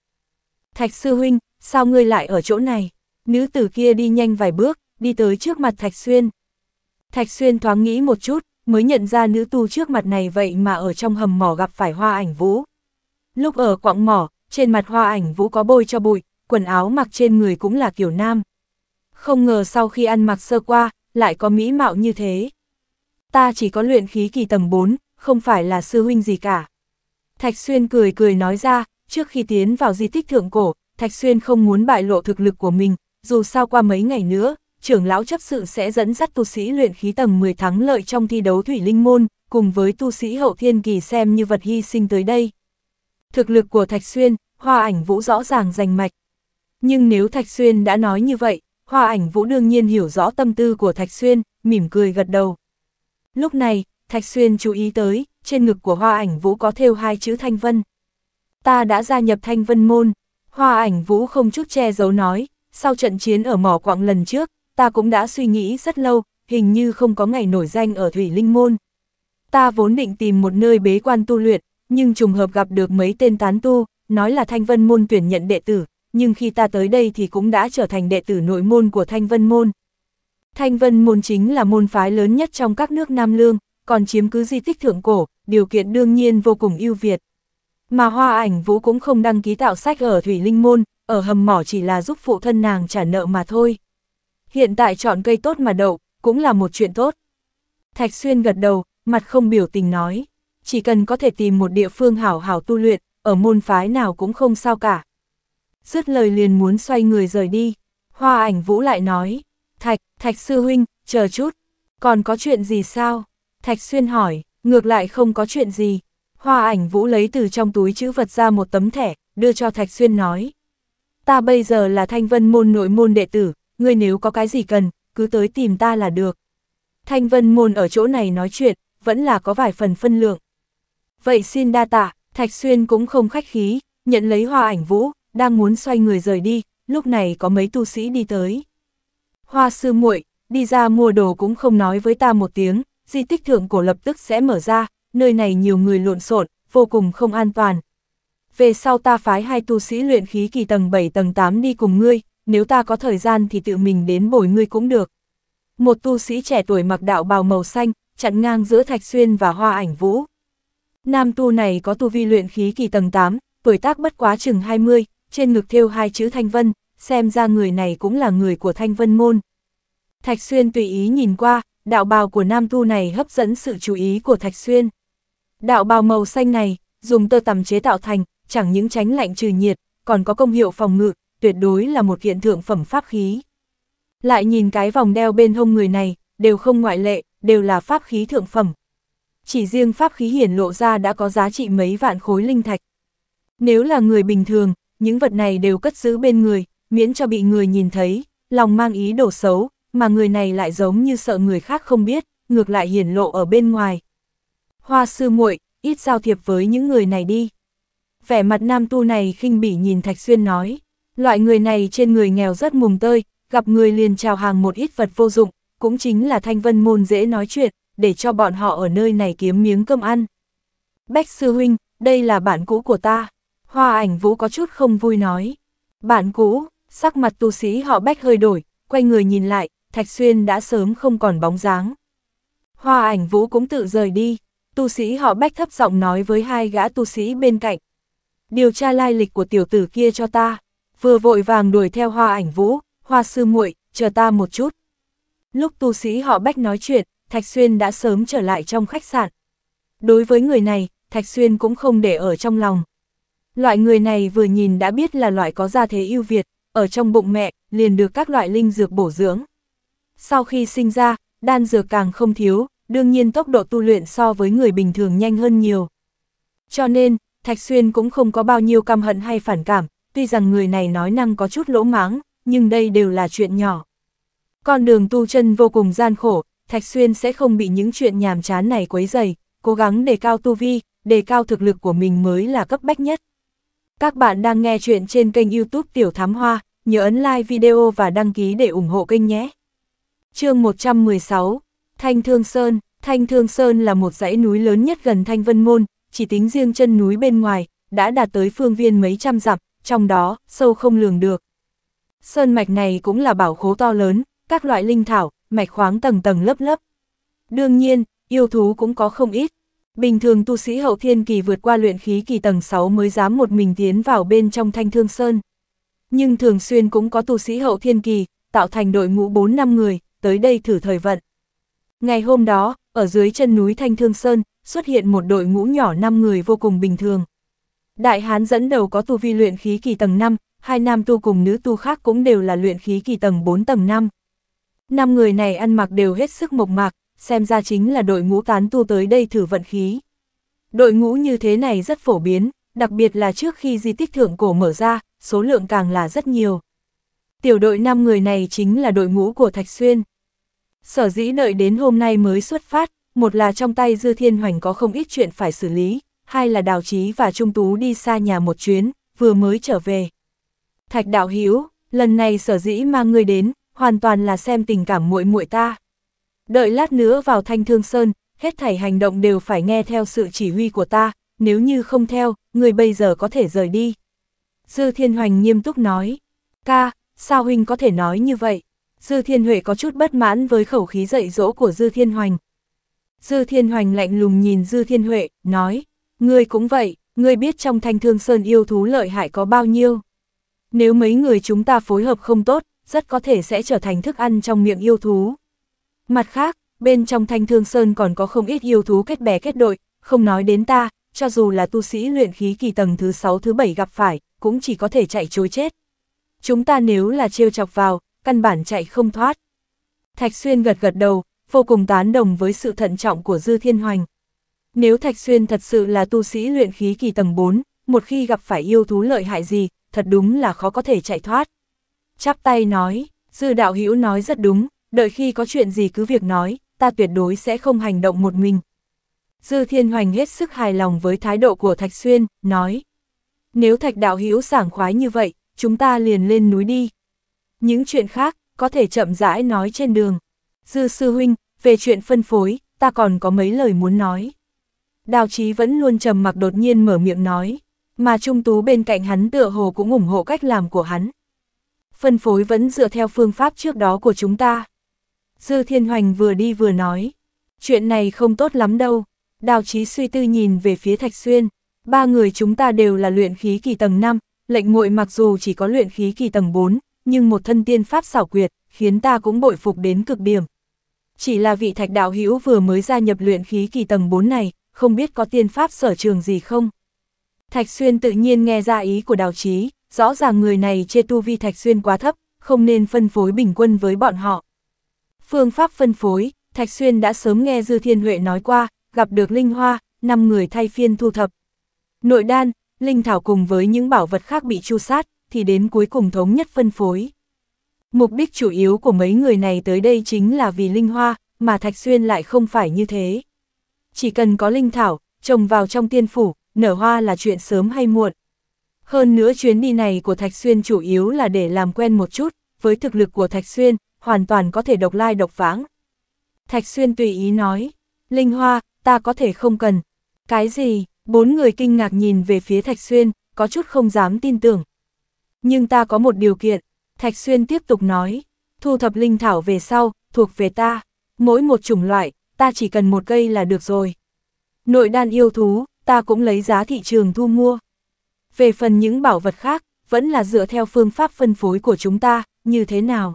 Thạch Sư Huynh, sao ngươi lại ở chỗ này? Nữ tử kia đi nhanh vài bước, đi tới trước mặt Thạch Xuyên. Thạch Xuyên thoáng nghĩ một chút, mới nhận ra nữ tu trước mặt này vậy mà ở trong hầm mỏ gặp phải hoa ảnh vũ. Lúc ở quặng mỏ, trên mặt hoa ảnh vũ có bôi cho bụi, quần áo mặc trên người cũng là kiểu nam. Không ngờ sau khi ăn mặc sơ qua, lại có mỹ mạo như thế. Ta chỉ có luyện khí kỳ tầng 4, không phải là sư huynh gì cả. Thạch Xuyên cười cười nói ra, trước khi tiến vào di tích thượng cổ, Thạch Xuyên không muốn bại lộ thực lực của mình, dù sao qua mấy ngày nữa, trưởng lão chấp sự sẽ dẫn dắt tu sĩ luyện khí tầng 10 thắng lợi trong thi đấu thủy linh môn, cùng với tu sĩ hậu thiên kỳ xem như vật hy sinh tới đây. Thực lực của Thạch Xuyên, Hoa Ảnh Vũ rõ ràng rành mạch. Nhưng nếu Thạch Xuyên đã nói như vậy, Hoa Ảnh Vũ đương nhiên hiểu rõ tâm tư của Thạch Xuyên, mỉm cười gật đầu. Lúc này, Thạch Xuyên chú ý tới, trên ngực của Hoa Ảnh Vũ có thêu hai chữ Thanh Vân. Ta đã gia nhập Thanh Vân môn, Hoa ảnh vũ không chút che giấu nói, sau trận chiến ở mỏ quạng lần trước, ta cũng đã suy nghĩ rất lâu, hình như không có ngày nổi danh ở Thủy Linh Môn. Ta vốn định tìm một nơi bế quan tu luyện, nhưng trùng hợp gặp được mấy tên tán tu, nói là Thanh Vân Môn tuyển nhận đệ tử, nhưng khi ta tới đây thì cũng đã trở thành đệ tử nội môn của Thanh Vân Môn. Thanh Vân Môn chính là môn phái lớn nhất trong các nước Nam Lương, còn chiếm cứ di tích thượng cổ, điều kiện đương nhiên vô cùng ưu việt. Mà hoa ảnh vũ cũng không đăng ký tạo sách ở Thủy Linh Môn, ở hầm mỏ chỉ là giúp phụ thân nàng trả nợ mà thôi. Hiện tại chọn cây tốt mà đậu, cũng là một chuyện tốt. Thạch Xuyên gật đầu, mặt không biểu tình nói. Chỉ cần có thể tìm một địa phương hảo hảo tu luyện, ở môn phái nào cũng không sao cả. Dứt lời liền muốn xoay người rời đi. Hoa ảnh vũ lại nói. Thạch, Thạch Sư Huynh, chờ chút. Còn có chuyện gì sao? Thạch Xuyên hỏi, ngược lại không có chuyện gì, Hoa ảnh vũ lấy từ trong túi chữ vật ra một tấm thẻ, đưa cho Thạch Xuyên nói. Ta bây giờ là thanh vân môn nội môn đệ tử, ngươi nếu có cái gì cần, cứ tới tìm ta là được. Thanh vân môn ở chỗ này nói chuyện, vẫn là có vài phần phân lượng. Vậy xin đa tạ, Thạch Xuyên cũng không khách khí, nhận lấy hoa ảnh vũ, đang muốn xoay người rời đi, lúc này có mấy tu sĩ đi tới. Hoa sư muội đi ra mua đồ cũng không nói với ta một tiếng, di tích thượng cổ lập tức sẽ mở ra, nơi này nhiều người lộn xộn, vô cùng không an toàn. Về sau ta phái hai tu sĩ luyện khí kỳ tầng 7 tầng 8 đi cùng ngươi, nếu ta có thời gian thì tự mình đến bồi ngươi cũng được. Một tu sĩ trẻ tuổi mặc đạo bào màu xanh, chặn ngang giữa Thạch Xuyên và Hoa Ảnh Vũ. Nam tu này có tu vi luyện khí kỳ tầng 8, tuổi tác bất quá chừng 20, trên ngực thêu hai chữ Thanh Vân, xem ra người này cũng là người của Thanh Vân Môn. Thạch Xuyên tùy ý nhìn qua, đạo bào của nam tu này hấp dẫn sự chú ý của Thạch Xuyên. Đạo bào màu xanh này, dùng tơ tằm chế tạo thành, chẳng những tránh lạnh trừ nhiệt, còn có công hiệu phòng ngự, tuyệt đối là một hiện thượng phẩm pháp khí. Lại nhìn cái vòng đeo bên hông người này, đều không ngoại lệ, đều là pháp khí thượng phẩm. Chỉ riêng pháp khí hiển lộ ra đã có giá trị mấy vạn khối linh thạch. Nếu là người bình thường, những vật này đều cất giữ bên người, miễn cho bị người nhìn thấy, lòng mang ý đổ xấu, mà người này lại giống như sợ người khác không biết, ngược lại hiển lộ ở bên ngoài, Hoa sư muội, ít giao thiệp với những người này đi. Vẻ mặt nam tu này khinh bỉ nhìn Thạch Xuyên nói, loại người này trên người nghèo rất mùng tơi, gặp người liền chào hàng một ít vật vô dụng, cũng chính là thanh vân môn dễ nói chuyện, để cho bọn họ ở nơi này kiếm miếng cơm ăn. Bách sư huynh, đây là bạn cũ của ta. Hoa ảnh vũ có chút không vui nói. Bạn cũ, sắc mặt tu sĩ họ bách hơi đổi, quay người nhìn lại, Thạch Xuyên đã sớm không còn bóng dáng. Hoa ảnh vũ cũng tự rời đi, Tu sĩ họ bách thấp giọng nói với hai gã tu sĩ bên cạnh. Điều tra lai lịch của tiểu tử kia cho ta. Vừa vội vàng đuổi theo hoa ảnh vũ, hoa sư muội chờ ta một chút. Lúc tu sĩ họ bách nói chuyện, Thạch Xuyên đã sớm trở lại trong khách sạn. Đối với người này, Thạch Xuyên cũng không để ở trong lòng. Loại người này vừa nhìn đã biết là loại có gia thế ưu việt, ở trong bụng mẹ, liền được các loại linh dược bổ dưỡng. Sau khi sinh ra, đan dược càng không thiếu, đương nhiên tốc độ tu luyện so với người bình thường nhanh hơn nhiều. Cho nên, Thạch Xuyên cũng không có bao nhiêu căm hận hay phản cảm, tuy rằng người này nói năng có chút lỗ máng, nhưng đây đều là chuyện nhỏ. Con đường tu chân vô cùng gian khổ, Thạch Xuyên sẽ không bị những chuyện nhàm chán này quấy dày, cố gắng đề cao tu vi, đề cao thực lực của mình mới là cấp bách nhất. Các bạn đang nghe chuyện trên kênh youtube Tiểu Thám Hoa, nhớ ấn like video và đăng ký để ủng hộ kênh nhé. chương 116, Thanh Thương Sơn, Thanh Thương Sơn là một dãy núi lớn nhất gần Thanh Vân Môn, chỉ tính riêng chân núi bên ngoài, đã đạt tới phương viên mấy trăm dặm, trong đó, sâu không lường được. Sơn mạch này cũng là bảo khố to lớn, các loại linh thảo, mạch khoáng tầng tầng lớp lớp. Đương nhiên, yêu thú cũng có không ít. Bình thường tu sĩ hậu thiên kỳ vượt qua luyện khí kỳ tầng 6 mới dám một mình tiến vào bên trong thanh thương sơn. Nhưng thường xuyên cũng có tu sĩ hậu thiên kỳ, tạo thành đội ngũ 4 năm người, tới đây thử thời vận. Ngày hôm đó, ở dưới chân núi Thanh Thương Sơn, xuất hiện một đội ngũ nhỏ 5 người vô cùng bình thường. Đại Hán dẫn đầu có tu vi luyện khí kỳ tầng 5, hai nam tu cùng nữ tu khác cũng đều là luyện khí kỳ tầng 4 tầng 5. Năm người này ăn mặc đều hết sức mộc mạc, xem ra chính là đội ngũ tán tu tới đây thử vận khí. Đội ngũ như thế này rất phổ biến, đặc biệt là trước khi di tích thượng cổ mở ra, số lượng càng là rất nhiều. Tiểu đội 5 người này chính là đội ngũ của Thạch Xuyên. Sở dĩ đợi đến hôm nay mới xuất phát, một là trong tay Dư Thiên Hoành có không ít chuyện phải xử lý, hai là Đào Chí và Trung Tú đi xa nhà một chuyến, vừa mới trở về. Thạch Đạo Hiếu, lần này sở dĩ mang người đến, hoàn toàn là xem tình cảm muội muội ta. Đợi lát nữa vào Thanh Thương Sơn, hết thảy hành động đều phải nghe theo sự chỉ huy của ta, nếu như không theo, người bây giờ có thể rời đi. Dư Thiên Hoành nghiêm túc nói, ca, sao huynh có thể nói như vậy? Dư Thiên Huệ có chút bất mãn với khẩu khí dạy dỗ của Dư Thiên Hoành. Dư Thiên Hoành lạnh lùng nhìn Dư Thiên Huệ, nói, ngươi cũng vậy, ngươi biết trong thanh thương sơn yêu thú lợi hại có bao nhiêu. Nếu mấy người chúng ta phối hợp không tốt, rất có thể sẽ trở thành thức ăn trong miệng yêu thú. Mặt khác, bên trong thanh thương sơn còn có không ít yêu thú kết bè kết đội, không nói đến ta, cho dù là tu sĩ luyện khí kỳ tầng thứ 6 thứ 7 gặp phải, cũng chỉ có thể chạy chối chết. Chúng ta nếu là trêu chọc vào, căn bản chạy không thoát. Thạch Xuyên gật gật đầu, vô cùng tán đồng với sự thận trọng của Dư Thiên Hoành. Nếu Thạch Xuyên thật sự là tu sĩ luyện khí kỳ tầng 4, một khi gặp phải yêu thú lợi hại gì, thật đúng là khó có thể chạy thoát. Chắp tay nói, Dư Đạo Hữu nói rất đúng, đợi khi có chuyện gì cứ việc nói, ta tuyệt đối sẽ không hành động một mình. Dư Thiên Hoành hết sức hài lòng với thái độ của Thạch Xuyên, nói. Nếu Thạch Đạo Hữu sảng khoái như vậy, chúng ta liền lên núi đi. Những chuyện khác, có thể chậm rãi nói trên đường. Dư sư huynh, về chuyện phân phối, ta còn có mấy lời muốn nói. Đào Chí vẫn luôn trầm mặc đột nhiên mở miệng nói, mà Trung Tú bên cạnh hắn tựa hồ cũng ủng hộ cách làm của hắn. Phân phối vẫn dựa theo phương pháp trước đó của chúng ta. Dư Thiên Hoành vừa đi vừa nói, chuyện này không tốt lắm đâu. Đào Chí suy tư nhìn về phía Thạch Xuyên, ba người chúng ta đều là luyện khí kỳ tầng 5, lệnh muội mặc dù chỉ có luyện khí kỳ tầng 4, nhưng một thân tiên pháp xảo quyệt, khiến ta cũng bội phục đến cực điểm. Chỉ là vị thạch đạo hữu vừa mới gia nhập luyện khí kỳ tầng 4 này, không biết có tiên pháp sở trường gì không? Thạch Xuyên tự nhiên nghe ra ý của đào trí, rõ ràng người này chê tu vi Thạch Xuyên quá thấp, không nên phân phối bình quân với bọn họ. Phương pháp phân phối, Thạch Xuyên đã sớm nghe Dư Thiên Huệ nói qua, gặp được Linh Hoa, năm người thay phiên thu thập. Nội đan, Linh Thảo cùng với những bảo vật khác bị chu sát, thì đến cuối cùng thống nhất phân phối. Mục đích chủ yếu của mấy người này tới đây chính là vì linh hoa, mà Thạch Xuyên lại không phải như thế. Chỉ cần có linh thảo, trồng vào trong tiên phủ, nở hoa là chuyện sớm hay muộn. Hơn nữa chuyến đi này của Thạch Xuyên chủ yếu là để làm quen một chút, với thực lực của Thạch Xuyên, hoàn toàn có thể độc lai độc vãng. Thạch Xuyên tùy ý nói, Linh Hoa, ta có thể không cần. Cái gì, bốn người kinh ngạc nhìn về phía Thạch Xuyên, có chút không dám tin tưởng, nhưng ta có một điều kiện, Thạch Xuyên tiếp tục nói, thu thập linh thảo về sau, thuộc về ta, mỗi một chủng loại, ta chỉ cần một cây là được rồi. Nội đan yêu thú, ta cũng lấy giá thị trường thu mua. Về phần những bảo vật khác, vẫn là dựa theo phương pháp phân phối của chúng ta, như thế nào.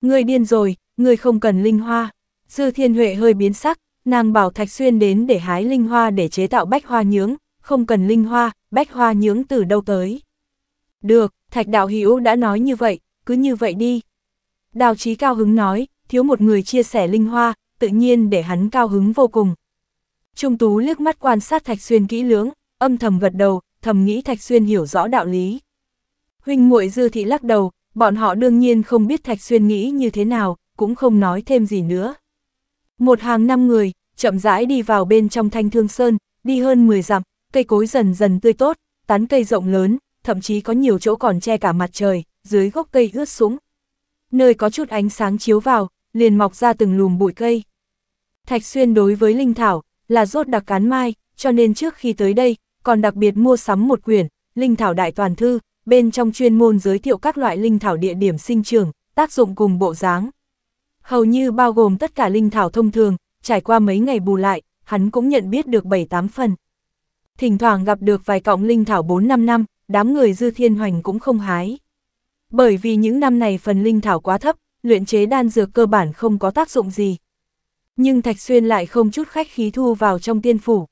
Người điên rồi, người không cần linh hoa. Dư Thiên Huệ hơi biến sắc, nàng bảo Thạch Xuyên đến để hái linh hoa để chế tạo bách hoa nhướng không cần linh hoa, bách hoa nhướng từ đâu tới. Được, Thạch Đạo Hữu đã nói như vậy, cứ như vậy đi. Đào Chí cao hứng nói, thiếu một người chia sẻ linh hoa, tự nhiên để hắn cao hứng vô cùng. Trung Tú liếc mắt quan sát Thạch Xuyên kỹ lưỡng, âm thầm gật đầu, thầm nghĩ Thạch Xuyên hiểu rõ đạo lý. Huynh muội Dư Thị lắc đầu, bọn họ đương nhiên không biết Thạch Xuyên nghĩ như thế nào, cũng không nói thêm gì nữa. Một hàng năm người, chậm rãi đi vào bên trong thanh thương sơn, đi hơn 10 dặm, cây cối dần dần tươi tốt, tán cây rộng lớn, thậm chí có nhiều chỗ còn che cả mặt trời, dưới gốc cây ướt sũng. Nơi có chút ánh sáng chiếu vào, liền mọc ra từng lùm bụi cây. Thạch Xuyên đối với linh thảo là rốt đặc cán mai, cho nên trước khi tới đây, còn đặc biệt mua sắm một quyển Linh thảo đại toàn thư, bên trong chuyên môn giới thiệu các loại linh thảo địa điểm sinh trưởng, tác dụng cùng bộ dáng. Hầu như bao gồm tất cả linh thảo thông thường, trải qua mấy ngày bù lại, hắn cũng nhận biết được 7-8 phần. Thỉnh thoảng gặp được vài cọng linh thảo 4-5 năm, đám người dư thiên hoành cũng không hái. Bởi vì những năm này phần linh thảo quá thấp, luyện chế đan dược cơ bản không có tác dụng gì. Nhưng Thạch Xuyên lại không chút khách khí thu vào trong tiên phủ.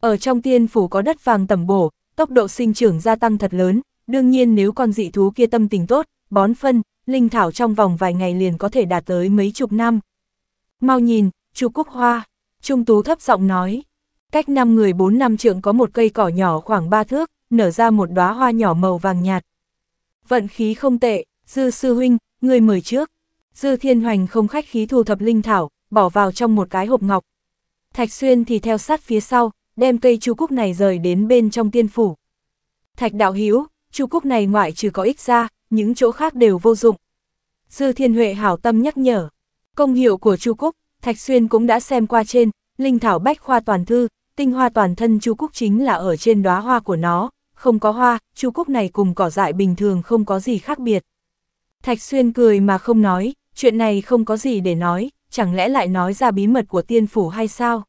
Ở trong tiên phủ có đất vàng tầm bổ, tốc độ sinh trưởng gia tăng thật lớn, đương nhiên nếu con dị thú kia tâm tình tốt, bón phân, linh thảo trong vòng vài ngày liền có thể đạt tới mấy chục năm. Mau nhìn, chu Cúc Hoa, Trung Tú thấp giọng nói, cách năm người bốn năm trượng có một cây cỏ nhỏ khoảng ba thước, nở ra một đóa hoa nhỏ màu vàng nhạt. Vận khí không tệ, Dư Sư Huynh, người mời trước. Dư Thiên Hoành không khách khí thu thập linh thảo, bỏ vào trong một cái hộp ngọc. Thạch Xuyên thì theo sát phía sau, đem cây chu cúc này rời đến bên trong tiên phủ. Thạch đạo Hiếu, chu cúc này ngoại trừ có ích ra, những chỗ khác đều vô dụng. Dư Thiên Huệ hảo tâm nhắc nhở, công hiệu của chu cúc, Thạch Xuyên cũng đã xem qua trên, linh thảo bách khoa toàn thư, tinh hoa toàn thân chu cúc chính là ở trên đóa hoa của nó, không có hoa, chu cúc này cùng cỏ dại bình thường không có gì khác biệt. Thạch Xuyên cười mà không nói, chuyện này không có gì để nói, chẳng lẽ lại nói ra bí mật của tiên phủ hay sao?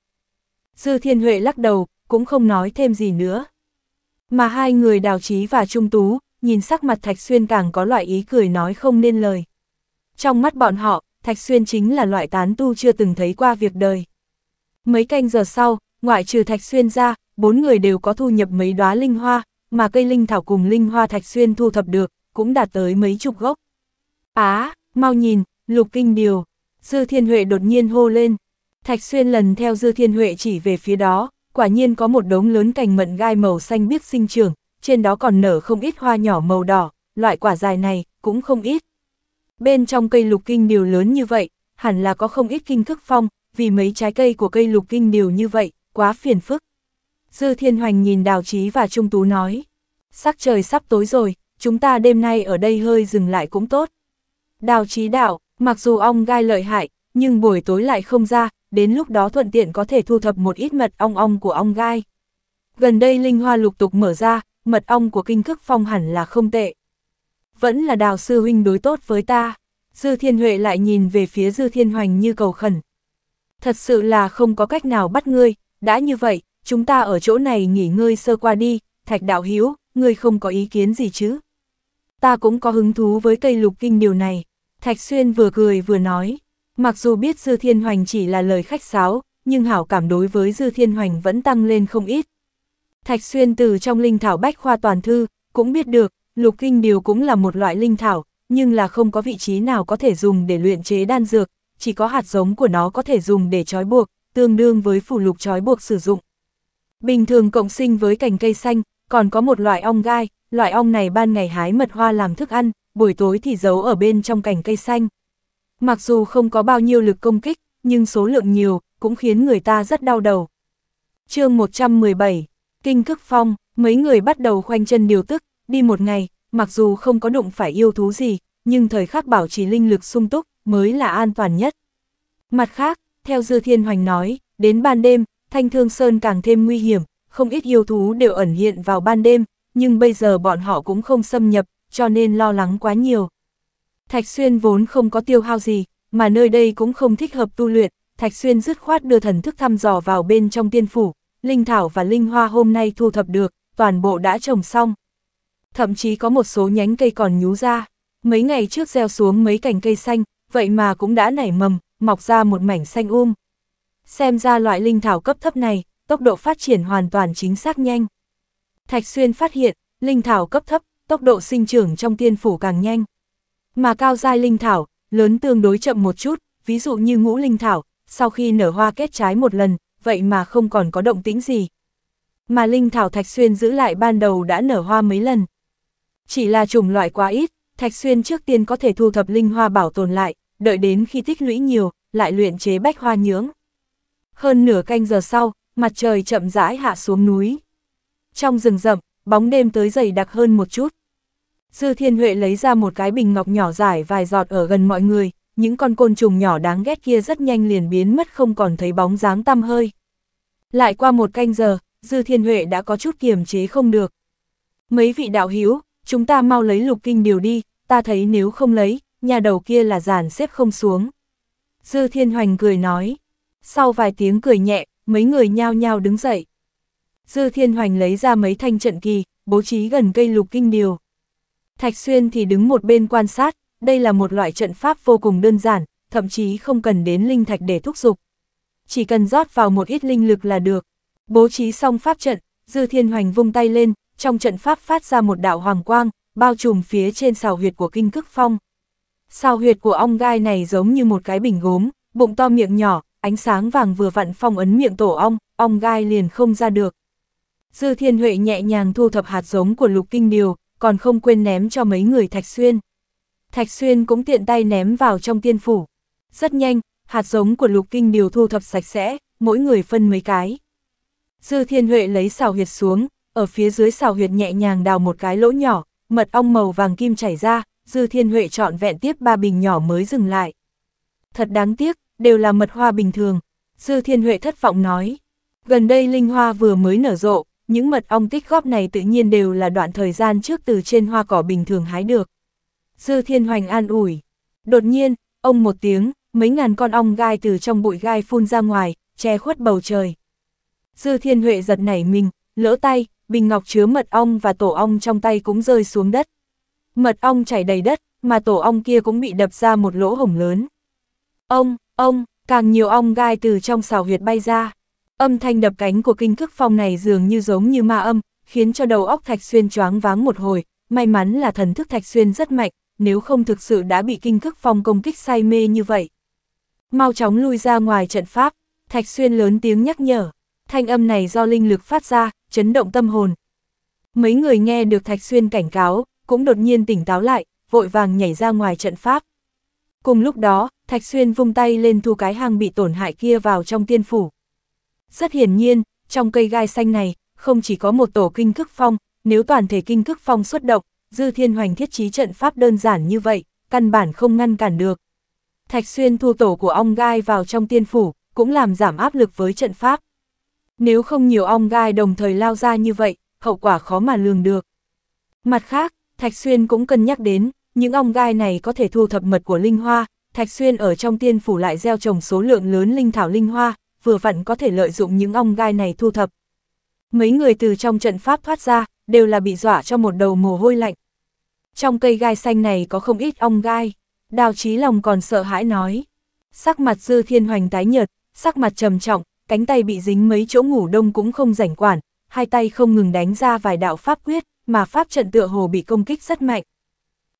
Dư Thiên Huệ lắc đầu, cũng không nói thêm gì nữa. Mà hai người đào trí và trung tú, nhìn sắc mặt Thạch Xuyên càng có loại ý cười nói không nên lời. Trong mắt bọn họ, Thạch Xuyên chính là loại tán tu chưa từng thấy qua việc đời. Mấy canh giờ sau, ngoại trừ Thạch Xuyên ra, bốn người đều có thu nhập mấy đóa linh hoa, mà cây linh thảo cùng linh hoa thạch xuyên thu thập được, cũng đạt tới mấy chục gốc. Á, à, mau nhìn, lục kinh điều, Dư Thiên Huệ đột nhiên hô lên. Thạch xuyên lần theo Dư Thiên Huệ chỉ về phía đó, quả nhiên có một đống lớn cành mận gai màu xanh biếc sinh trưởng, trên đó còn nở không ít hoa nhỏ màu đỏ, loại quả dài này cũng không ít. Bên trong cây lục kinh điều lớn như vậy, hẳn là có không ít kinh thức phong, vì mấy trái cây của cây lục kinh điều như vậy, quá phiền phức. Dư Thiên Hoành nhìn Đào Chí và Trung Tú nói. Sắc trời sắp tối rồi, chúng ta đêm nay ở đây hơi dừng lại cũng tốt. Đào Chí đạo, mặc dù ong gai lợi hại, nhưng buổi tối lại không ra, đến lúc đó thuận tiện có thể thu thập một ít mật ong ong của ong gai. Gần đây linh hoa lục tục mở ra, mật ong của kinh cức phong hẳn là không tệ. Vẫn là đào sư huynh đối tốt với ta. Dư Thiên Huệ lại nhìn về phía Dư Thiên Hoành như cầu khẩn. Thật sự là không có cách nào bắt ngươi, đã như vậy, chúng ta ở chỗ này nghỉ ngơi sơ qua đi, thạch đạo hiếu, ngươi không có ý kiến gì chứ. Ta cũng có hứng thú với cây lục kinh điều này, thạch xuyên vừa cười vừa nói, mặc dù biết Dư Thiên Hoành chỉ là lời khách sáo, nhưng hảo cảm đối với Dư Thiên Hoành vẫn tăng lên không ít. Thạch xuyên từ trong linh thảo bách khoa toàn thư, cũng biết được, lục kinh điều cũng là một loại linh thảo, nhưng là không có vị trí nào có thể dùng để luyện chế đan dược, chỉ có hạt giống của nó có thể dùng để trói buộc, tương đương với phủ lục trói buộc sử dụng. Bình thường cộng sinh với cành cây xanh, còn có một loại ong gai, loại ong này ban ngày hái mật hoa làm thức ăn, buổi tối thì giấu ở bên trong cành cây xanh. Mặc dù không có bao nhiêu lực công kích, nhưng số lượng nhiều, cũng khiến người ta rất đau đầu. chương 117, Kinh Cức Phong, mấy người bắt đầu khoanh chân điều tức, đi một ngày, mặc dù không có đụng phải yêu thú gì, nhưng thời khắc bảo trì linh lực sung túc mới là an toàn nhất. Mặt khác, theo Dư Thiên Hoành nói, đến ban đêm, Thanh Thương Sơn càng thêm nguy hiểm, không ít yêu thú đều ẩn hiện vào ban đêm, nhưng bây giờ bọn họ cũng không xâm nhập, cho nên lo lắng quá nhiều. Thạch Xuyên vốn không có tiêu hao gì, mà nơi đây cũng không thích hợp tu luyện, Thạch Xuyên dứt khoát đưa thần thức thăm dò vào bên trong tiên phủ, linh thảo và linh hoa hôm nay thu thập được, toàn bộ đã trồng xong. Thậm chí có một số nhánh cây còn nhú ra, mấy ngày trước gieo xuống mấy cành cây xanh, vậy mà cũng đã nảy mầm, mọc ra một mảnh xanh um xem ra loại linh thảo cấp thấp này, tốc độ phát triển hoàn toàn chính xác nhanh. Thạch Xuyên phát hiện, linh thảo cấp thấp, tốc độ sinh trưởng trong tiên phủ càng nhanh. Mà cao giai linh thảo, lớn tương đối chậm một chút, ví dụ như ngũ linh thảo, sau khi nở hoa kết trái một lần, vậy mà không còn có động tĩnh gì. Mà linh thảo Thạch Xuyên giữ lại ban đầu đã nở hoa mấy lần. Chỉ là chủng loại quá ít, Thạch Xuyên trước tiên có thể thu thập linh hoa bảo tồn lại, đợi đến khi tích lũy nhiều, lại luyện chế bách hoa nhưỡng. Hơn nửa canh giờ sau, mặt trời chậm rãi hạ xuống núi. Trong rừng rậm, bóng đêm tới dày đặc hơn một chút. Dư Thiên Huệ lấy ra một cái bình ngọc nhỏ dài vài giọt ở gần mọi người, những con côn trùng nhỏ đáng ghét kia rất nhanh liền biến mất không còn thấy bóng dáng tăm hơi. Lại qua một canh giờ, Dư Thiên Huệ đã có chút kiềm chế không được. Mấy vị đạo hữu, chúng ta mau lấy lục kinh điều đi, ta thấy nếu không lấy, nhà đầu kia là giàn xếp không xuống. Dư Thiên Hoành cười nói sau vài tiếng cười nhẹ, mấy người nhao nhao đứng dậy. Dư Thiên Hoành lấy ra mấy thanh trận kỳ, bố trí gần cây lục kinh điều. Thạch Xuyên thì đứng một bên quan sát, đây là một loại trận pháp vô cùng đơn giản, thậm chí không cần đến linh thạch để thúc dục. Chỉ cần rót vào một ít linh lực là được. Bố trí xong pháp trận, Dư Thiên Hoành vung tay lên, trong trận pháp phát ra một đạo hoàng quang, bao trùm phía trên sào huyệt của kinh cức phong. Sào huyệt của ong gai này giống như một cái bình gốm, bụng to miệng nhỏ, ánh sáng vàng vừa vặn phong ấn miệng tổ ong, ong gai liền không ra được. Dư Thiên Huệ nhẹ nhàng thu thập hạt giống của Lục Kinh Điều, còn không quên ném cho mấy người Thạch Xuyên. Thạch Xuyên cũng tiện tay ném vào trong tiên phủ. Rất nhanh, hạt giống của Lục Kinh Điều thu thập sạch sẽ, mỗi người phân mấy cái. Dư Thiên Huệ lấy xào huyệt xuống, ở phía dưới xào huyệt nhẹ nhàng đào một cái lỗ nhỏ, mật ong màu vàng kim chảy ra, Dư Thiên Huệ trọn vẹn tiếp ba bình nhỏ mới dừng lại. Thật đáng tiếc, đều là mật hoa bình thường. Dư Thiên Huệ thất vọng nói, gần đây linh hoa vừa mới nở rộ, những mật ong tích góp này tự nhiên đều là đoạn thời gian trước từ trên hoa cỏ bình thường hái được. Dư Thiên Hoành an ủi. Đột nhiên, ông một tiếng, mấy ngàn con ong gai từ trong bụi gai phun ra ngoài, che khuất bầu trời. Dư Thiên Huệ giật nảy mình, lỡ tay, bình ngọc chứa mật ong và tổ ong trong tay cũng rơi xuống đất. Mật ong chảy đầy đất, mà tổ ong kia cũng bị đập ra một lỗ hổng lớn. Ông, Ông, càng nhiều ong gai từ trong xào huyệt bay ra. Âm thanh đập cánh của kinh thức phong này dường như giống như ma âm, khiến cho đầu óc Thạch Xuyên choáng váng một hồi. May mắn là thần thức Thạch Xuyên rất mạnh, nếu không thực sự đã bị kinh thức phong công kích say mê như vậy. Mau chóng lui ra ngoài trận pháp, Thạch Xuyên lớn tiếng nhắc nhở. Thanh âm này do linh lực phát ra, chấn động tâm hồn. Mấy người nghe được Thạch Xuyên cảnh cáo, cũng đột nhiên tỉnh táo lại, vội vàng nhảy ra ngoài trận pháp. Cùng lúc đó, Thạch Xuyên vung tay lên thu cái hang bị tổn hại kia vào trong tiên phủ. Rất hiển nhiên, trong cây gai xanh này, không chỉ có một tổ kinh cức phong, nếu toàn thể kinh cức phong xuất động, dư thiên hoành thiết trí trận pháp đơn giản như vậy, căn bản không ngăn cản được. Thạch Xuyên thu tổ của ong gai vào trong tiên phủ, cũng làm giảm áp lực với trận pháp. Nếu không nhiều ong gai đồng thời lao ra như vậy, hậu quả khó mà lường được. Mặt khác, Thạch Xuyên cũng cân nhắc đến, những ong gai này có thể thu thập mật của Linh Hoa, Thạch Xuyên ở trong tiên phủ lại gieo trồng số lượng lớn linh thảo linh hoa, vừa vặn có thể lợi dụng những ong gai này thu thập. Mấy người từ trong trận pháp thoát ra, đều là bị dọa cho một đầu mồ hôi lạnh. Trong cây gai xanh này có không ít ong gai, đào trí lòng còn sợ hãi nói. Sắc mặt dư thiên hoành tái nhợt, sắc mặt trầm trọng, cánh tay bị dính mấy chỗ ngủ đông cũng không rảnh quản, hai tay không ngừng đánh ra vài đạo pháp quyết, mà pháp trận tựa hồ bị công kích rất mạnh.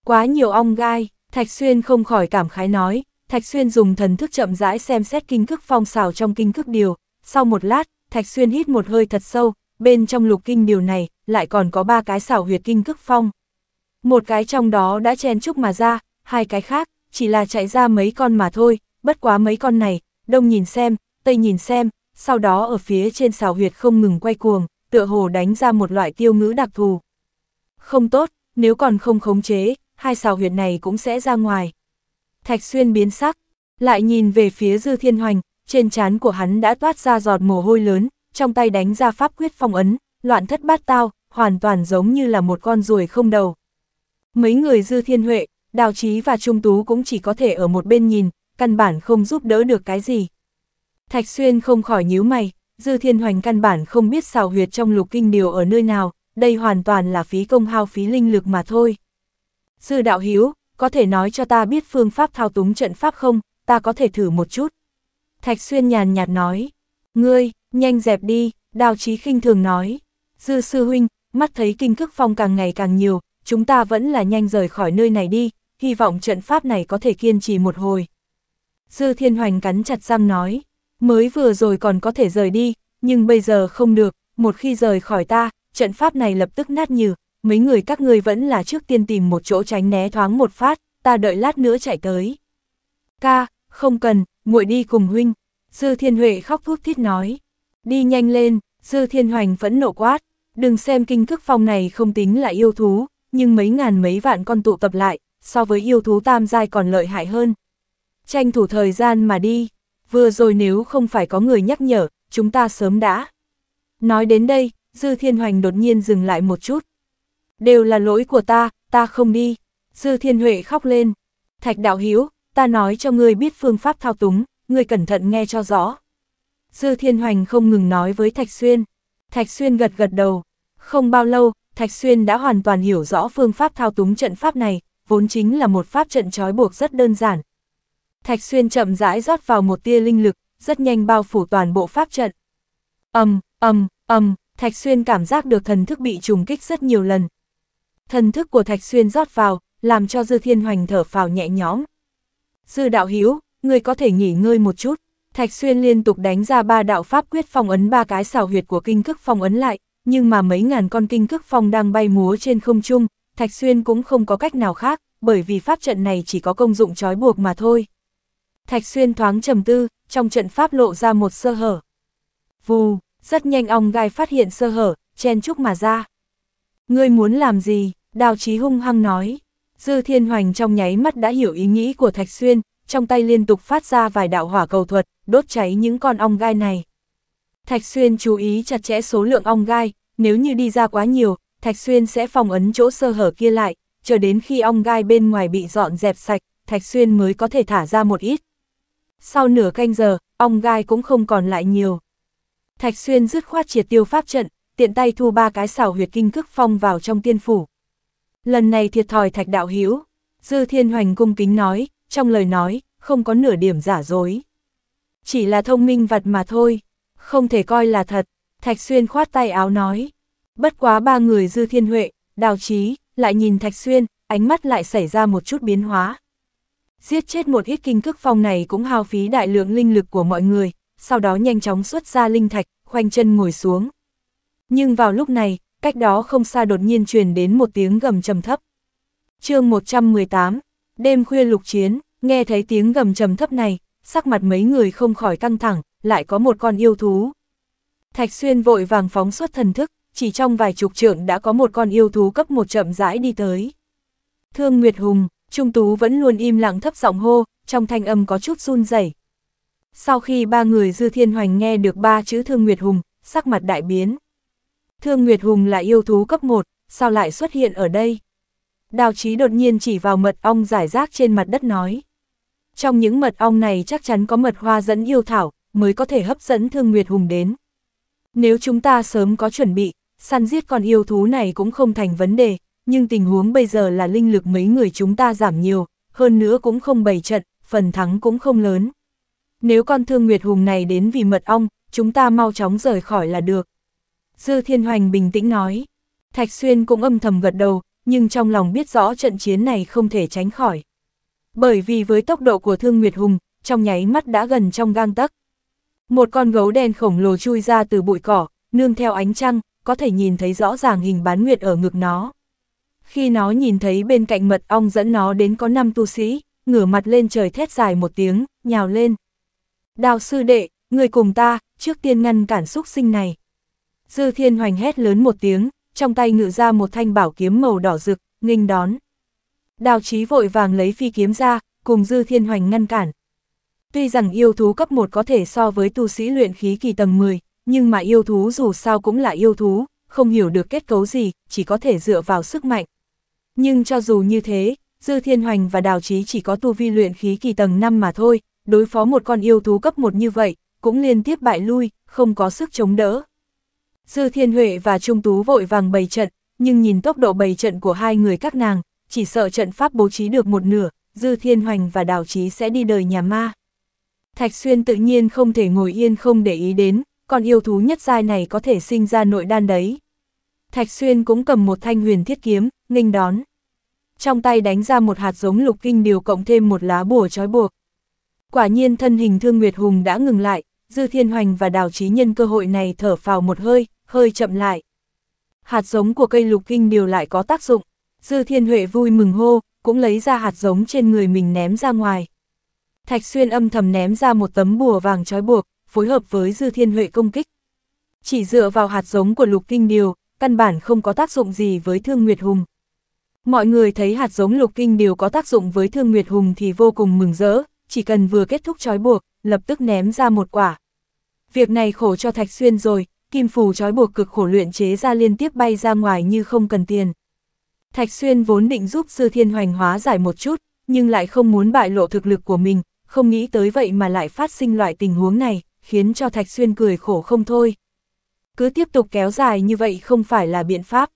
Quá nhiều ong gai, Thạch Xuyên không khỏi cảm khái nói, Thạch Xuyên dùng thần thức chậm rãi xem xét kinh cức phong xào trong kinh cức điều, sau một lát, Thạch Xuyên hít một hơi thật sâu, bên trong lục kinh điều này lại còn có ba cái xảo huyệt kinh cức phong. Một cái trong đó đã chen chúc mà ra, hai cái khác chỉ là chạy ra mấy con mà thôi, bất quá mấy con này, đông nhìn xem, tây nhìn xem, sau đó ở phía trên xào huyệt không ngừng quay cuồng, tựa hồ đánh ra một loại tiêu ngữ đặc thù. Không tốt, nếu còn không khống chế, hai xào huyệt này cũng sẽ ra ngoài. Thạch Xuyên biến sắc, lại nhìn về phía Dư Thiên Hoành, trên trán của hắn đã toát ra giọt mồ hôi lớn, trong tay đánh ra pháp quyết phong ấn, loạn thất bát tao, hoàn toàn giống như là một con ruồi không đầu. Mấy người Dư Thiên Huệ, Đào Chí và Trung Tú cũng chỉ có thể ở một bên nhìn, căn bản không giúp đỡ được cái gì. Thạch Xuyên không khỏi nhíu mày, Dư Thiên Hoành căn bản không biết xào huyệt trong lục kinh điều ở nơi nào, đây hoàn toàn là phí công hao phí linh lực mà thôi. Sư đạo hiếu, có thể nói cho ta biết phương pháp thao túng trận pháp không, ta có thể thử một chút. Thạch Xuyên nhàn nhạt nói, ngươi, nhanh dẹp đi, đào Chí khinh thường nói. Dư sư huynh, mắt thấy kinh cức phong càng ngày càng nhiều, chúng ta vẫn là nhanh rời khỏi nơi này đi, hy vọng trận pháp này có thể kiên trì một hồi. Dư thiên hoành cắn chặt răng nói, mới vừa rồi còn có thể rời đi, nhưng bây giờ không được, một khi rời khỏi ta, trận pháp này lập tức nát nhừ, mấy người các ngươi vẫn là trước tiên tìm một chỗ tránh né thoáng một phát, ta đợi lát nữa chạy tới. Ca, không cần, muội đi cùng huynh. Dư Thiên Huệ khóc thút thít nói. Đi nhanh lên, Dư Thiên Hoành vẫn nộ quát. Đừng xem kinh cước phong này không tính là yêu thú, nhưng mấy ngàn mấy vạn con tụ tập lại, so với yêu thú tam giai còn lợi hại hơn. Tranh thủ thời gian mà đi, vừa rồi nếu không phải có người nhắc nhở, chúng ta sớm đã. Nói đến đây, Dư Thiên Hoành đột nhiên dừng lại một chút, đều là lỗi của ta, ta không đi. Dư Thiên Huệ khóc lên. Thạch Đạo Hiếu, ta nói cho ngươi biết phương pháp thao túng, ngươi cẩn thận nghe cho rõ. Dư Thiên Hoành không ngừng nói với Thạch Xuyên. Thạch Xuyên gật gật đầu. Không bao lâu, Thạch Xuyên đã hoàn toàn hiểu rõ phương pháp thao túng trận pháp này, vốn chính là một pháp trận trói buộc rất đơn giản. Thạch Xuyên chậm rãi rót vào một tia linh lực, rất nhanh bao phủ toàn bộ pháp trận. Âm, um, âm, âm, Thạch Xuyên cảm giác được thần thức bị trùng kích rất nhiều lần, Thần thức của Thạch Xuyên rót vào, làm cho Dư Thiên Hoành thở phào nhẹ nhõm. Dư đạo hiếu, người có thể nghỉ ngơi một chút. Thạch Xuyên liên tục đánh ra ba đạo pháp quyết phong ấn ba cái xào huyệt của kinh cức phong ấn lại, nhưng mà mấy ngàn con kinh cức phong đang bay múa trên không trung, Thạch Xuyên cũng không có cách nào khác, bởi vì pháp trận này chỉ có công dụng trói buộc mà thôi. Thạch Xuyên thoáng trầm tư, trong trận pháp lộ ra một sơ hở. Vù, rất nhanh ong gai phát hiện sơ hở, chen chúc mà ra. Ngươi muốn làm gì? Đào Chí hung hăng nói. Dư Thiên Hoành trong nháy mắt đã hiểu ý nghĩ của Thạch Xuyên, trong tay liên tục phát ra vài đạo hỏa cầu thuật, đốt cháy những con ong gai này. Thạch Xuyên chú ý chặt chẽ số lượng ong gai, nếu như đi ra quá nhiều, Thạch Xuyên sẽ phòng ấn chỗ sơ hở kia lại, chờ đến khi ong gai bên ngoài bị dọn dẹp sạch, Thạch Xuyên mới có thể thả ra một ít. Sau nửa canh giờ, ong gai cũng không còn lại nhiều. Thạch Xuyên dứt khoát triệt tiêu pháp trận, tiện tay thu ba cái xảo huyệt kinh cức phong vào trong tiên phủ. Lần này thiệt thòi thạch đạo hiếu Dư Thiên Hoành cung kính nói, trong lời nói, không có nửa điểm giả dối. Chỉ là thông minh vật mà thôi, không thể coi là thật, Thạch Xuyên khoát tay áo nói. Bất quá ba người Dư Thiên Huệ, Đào Trí, lại nhìn Thạch Xuyên, ánh mắt lại xảy ra một chút biến hóa. Giết chết một ít kinh cước phong này cũng hao phí đại lượng linh lực của mọi người, sau đó nhanh chóng xuất ra linh thạch, khoanh chân ngồi xuống. Nhưng vào lúc này, cách đó không xa đột nhiên truyền đến một tiếng gầm trầm thấp. chương 118, đêm khuya lục chiến, nghe thấy tiếng gầm trầm thấp này, sắc mặt mấy người không khỏi căng thẳng, lại có một con yêu thú. Thạch Xuyên vội vàng phóng xuất thần thức, chỉ trong vài chục trượng đã có một con yêu thú cấp một chậm rãi đi tới. Thương Nguyệt Hùng, Trung Tú vẫn luôn im lặng thấp giọng hô, trong thanh âm có chút run rẩy. Sau khi ba người Dư Thiên Hoành nghe được ba chữ Thương Nguyệt Hùng, sắc mặt đại biến. Thương Nguyệt Hùng là yêu thú cấp 1, sao lại xuất hiện ở đây? Đào Chí đột nhiên chỉ vào mật ong giải rác trên mặt đất nói. Trong những mật ong này chắc chắn có mật hoa dẫn yêu thảo, mới có thể hấp dẫn Thương Nguyệt Hùng đến. Nếu chúng ta sớm có chuẩn bị, săn giết con yêu thú này cũng không thành vấn đề, nhưng tình huống bây giờ là linh lực mấy người chúng ta giảm nhiều, hơn nữa cũng không bày trận, phần thắng cũng không lớn. Nếu con Thương Nguyệt Hùng này đến vì mật ong, chúng ta mau chóng rời khỏi là được. Dư Thiên Hoành bình tĩnh nói. Thạch Xuyên cũng âm thầm gật đầu, nhưng trong lòng biết rõ trận chiến này không thể tránh khỏi. Bởi vì với tốc độ của Thương Nguyệt Hùng, trong nháy mắt đã gần trong gang tấc. Một con gấu đen khổng lồ chui ra từ bụi cỏ, nương theo ánh trăng, có thể nhìn thấy rõ ràng hình bán nguyệt ở ngực nó. Khi nó nhìn thấy bên cạnh mật ong dẫn nó đến có năm tu sĩ, ngửa mặt lên trời thét dài một tiếng, nhào lên. Đào sư đệ, người cùng ta, trước tiên ngăn cản xúc sinh này. Dư thiên hoành hét lớn một tiếng, trong tay ngự ra một thanh bảo kiếm màu đỏ rực, nghênh đón. Đào Chí vội vàng lấy phi kiếm ra, cùng dư thiên hoành ngăn cản. Tuy rằng yêu thú cấp 1 có thể so với tu sĩ luyện khí kỳ tầng 10, nhưng mà yêu thú dù sao cũng là yêu thú, không hiểu được kết cấu gì, chỉ có thể dựa vào sức mạnh. Nhưng cho dù như thế, Dư Thiên Hoành và Đào Chí chỉ có tu vi luyện khí kỳ tầng 5 mà thôi, đối phó một con yêu thú cấp 1 như vậy, cũng liên tiếp bại lui, không có sức chống đỡ. Dư Thiên Huệ và Trung Tú vội vàng bày trận, nhưng nhìn tốc độ bày trận của hai người các nàng, chỉ sợ trận pháp bố trí được một nửa, Dư Thiên Hoành và Đào Trí sẽ đi đời nhà ma. Thạch Xuyên tự nhiên không thể ngồi yên không để ý đến, còn yêu thú nhất giai này có thể sinh ra nội đan đấy. Thạch Xuyên cũng cầm một thanh huyền thiết kiếm, nghênh đón. Trong tay đánh ra một hạt giống lục kinh điều cộng thêm một lá bùa trói buộc. Quả nhiên thân hình Thương Nguyệt Hùng đã ngừng lại, Dư Thiên Hoành và Đào Trí nhân cơ hội này thở phào một hơi, hơi chậm lại. Hạt giống của cây lục kinh điều lại có tác dụng. Dư Thiên Huệ vui mừng hô, cũng lấy ra hạt giống trên người mình ném ra ngoài. Thạch Xuyên âm thầm ném ra một tấm bùa vàng trói buộc, phối hợp với Dư Thiên Huệ công kích. Chỉ dựa vào hạt giống của lục kinh điều, căn bản không có tác dụng gì với Thương Nguyệt Hùng. Mọi người thấy hạt giống lục kinh điều có tác dụng với Thương Nguyệt Hùng thì vô cùng mừng rỡ, chỉ cần vừa kết thúc trói buộc, lập tức ném ra một quả. Việc này khổ cho Thạch Xuyên rồi, kim phù trói buộc cực khổ luyện chế ra liên tiếp bay ra ngoài như không cần tiền. Thạch Xuyên vốn định giúp Dư Thiên Hoành hóa giải một chút, nhưng lại không muốn bại lộ thực lực của mình, không nghĩ tới vậy mà lại phát sinh loại tình huống này, khiến cho Thạch Xuyên cười khổ không thôi. Cứ tiếp tục kéo dài như vậy không phải là biện pháp.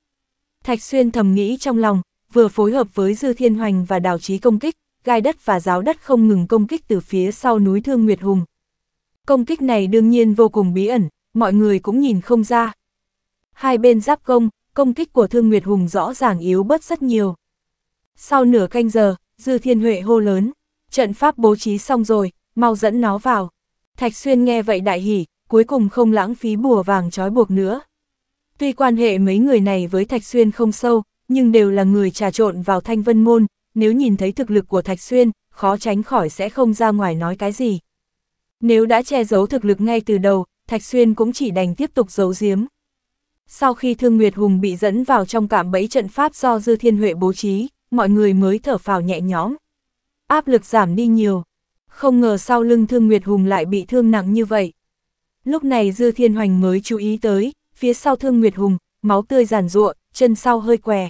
Thạch Xuyên thầm nghĩ trong lòng, vừa phối hợp với Dư Thiên Hoành và đào trí công kích, gai đất và giáo đất không ngừng công kích từ phía sau núi Thương Nguyệt Hùng. Công kích này đương nhiên vô cùng bí ẩn, mọi người cũng nhìn không ra. Hai bên giáp công, công kích của Thương Nguyệt Hùng rõ ràng yếu bớt rất nhiều. Sau nửa canh giờ, Dư Thiên Huệ hô lớn, trận pháp bố trí xong rồi, mau dẫn nó vào. Thạch Xuyên nghe vậy đại hỉ, cuối cùng không lãng phí bùa vàng trói buộc nữa. Tuy quan hệ mấy người này với Thạch Xuyên không sâu, nhưng đều là người trà trộn vào thanh vân môn, nếu nhìn thấy thực lực của Thạch Xuyên, khó tránh khỏi sẽ không ra ngoài nói cái gì. Nếu đã che giấu thực lực ngay từ đầu, Thạch Xuyên cũng chỉ đành tiếp tục giấu giếm. Sau khi Thương Nguyệt Hùng bị dẫn vào trong cạm bẫy trận pháp do Dư Thiên Huệ bố trí, mọi người mới thở phào nhẹ nhõm. Áp lực giảm đi nhiều. Không ngờ sau lưng Thương Nguyệt Hùng lại bị thương nặng như vậy. Lúc này Dư Thiên Hoành mới chú ý tới, phía sau Thương Nguyệt Hùng, máu tươi giàn ruộng, chân sau hơi què.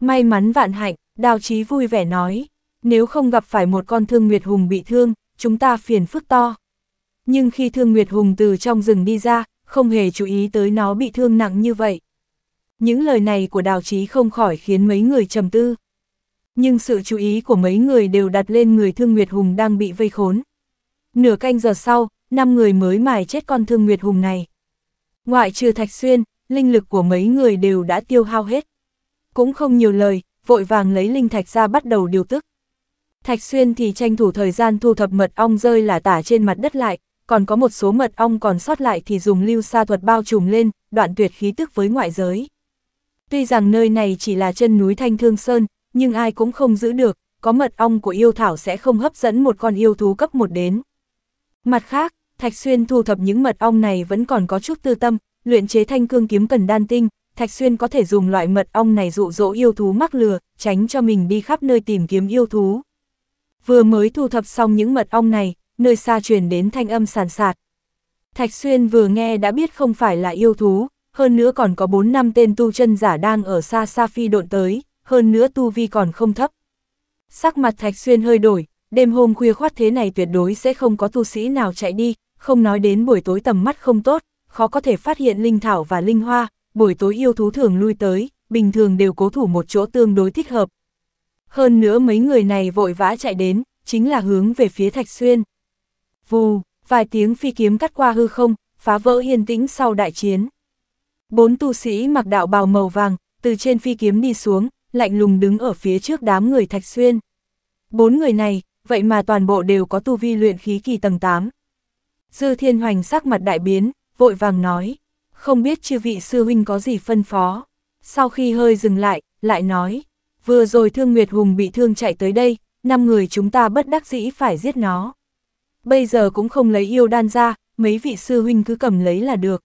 May mắn vạn hạnh, Đào Chí vui vẻ nói, nếu không gặp phải một con Thương Nguyệt Hùng bị thương, chúng ta phiền phức to nhưng khi Thương Nguyệt Hùng từ trong rừng đi ra, không hề chú ý tới nó bị thương nặng như vậy. Những lời này của đào trí không khỏi khiến mấy người trầm tư. Nhưng sự chú ý của mấy người đều đặt lên người Thương Nguyệt Hùng đang bị vây khốn. Nửa canh giờ sau, năm người mới mài chết con Thương Nguyệt Hùng này. Ngoại trừ Thạch Xuyên, linh lực của mấy người đều đã tiêu hao hết. Cũng không nhiều lời, vội vàng lấy linh thạch ra bắt đầu điều tức. Thạch Xuyên thì tranh thủ thời gian thu thập mật ong rơi là tả trên mặt đất lại, còn có một số mật ong còn sót lại thì dùng lưu sa thuật bao trùm lên, đoạn tuyệt khí tức với ngoại giới. Tuy rằng nơi này chỉ là chân núi Thanh Thương Sơn, nhưng ai cũng không giữ được, có mật ong của yêu thảo sẽ không hấp dẫn một con yêu thú cấp một đến. Mặt khác, Thạch Xuyên thu thập những mật ong này vẫn còn có chút tư tâm, luyện chế thanh cương kiếm cần đan tinh, Thạch Xuyên có thể dùng loại mật ong này dụ dỗ yêu thú mắc lừa, tránh cho mình đi khắp nơi tìm kiếm yêu thú. Vừa mới thu thập xong những mật ong này, nơi xa truyền đến thanh âm sàn sạt. Thạch Xuyên vừa nghe đã biết không phải là yêu thú, hơn nữa còn có 4 năm tên tu chân giả đang ở xa xa phi độn tới, hơn nữa tu vi còn không thấp. Sắc mặt Thạch Xuyên hơi đổi, đêm hôm khuya khoát thế này tuyệt đối sẽ không có tu sĩ nào chạy đi, không nói đến buổi tối tầm mắt không tốt, khó có thể phát hiện linh thảo và linh hoa, buổi tối yêu thú thường lui tới, bình thường đều cố thủ một chỗ tương đối thích hợp. Hơn nữa mấy người này vội vã chạy đến, chính là hướng về phía Thạch Xuyên. Vù, vài tiếng phi kiếm cắt qua hư không, phá vỡ yên tĩnh sau đại chiến. Bốn tu sĩ mặc đạo bào màu vàng, từ trên phi kiếm đi xuống, lạnh lùng đứng ở phía trước đám người Thạch Xuyên. Bốn người này, vậy mà toàn bộ đều có tu vi luyện khí kỳ tầng 8. Dư Thiên Hoành sắc mặt đại biến, vội vàng nói, không biết chư vị sư huynh có gì phân phó. Sau khi hơi dừng lại, lại nói, vừa rồi Thương Nguyệt Hùng bị thương chạy tới đây, năm người chúng ta bất đắc dĩ phải giết nó bây giờ cũng không lấy yêu đan ra, mấy vị sư huynh cứ cầm lấy là được.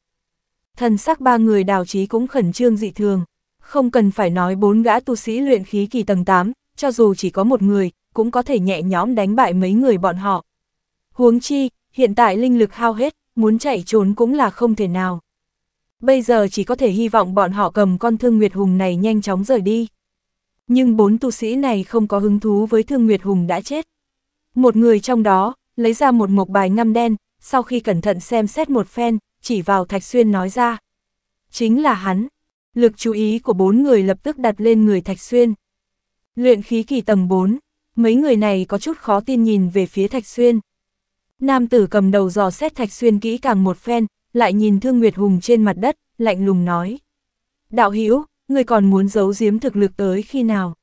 Thần sắc ba người đào trí cũng khẩn trương dị thường, không cần phải nói bốn gã tu sĩ luyện khí kỳ tầng 8, cho dù chỉ có một người, cũng có thể nhẹ nhóm đánh bại mấy người bọn họ. Huống chi, hiện tại linh lực hao hết, muốn chạy trốn cũng là không thể nào. Bây giờ chỉ có thể hy vọng bọn họ cầm con Thương Nguyệt Hùng này nhanh chóng rời đi. Nhưng bốn tu sĩ này không có hứng thú với Thương Nguyệt Hùng đã chết. Một người trong đó, lấy ra một mộc bài ngăm đen, sau khi cẩn thận xem xét một phen, chỉ vào Thạch Xuyên nói ra. Chính là hắn. Lực chú ý của bốn người lập tức đặt lên người Thạch Xuyên. Luyện khí kỳ tầng 4, mấy người này có chút khó tin nhìn về phía Thạch Xuyên. Nam tử cầm đầu dò xét Thạch Xuyên kỹ càng một phen, lại nhìn Thương Nguyệt Hùng trên mặt đất, lạnh lùng nói. Đạo Hữu người còn muốn giấu giếm thực lực tới khi nào?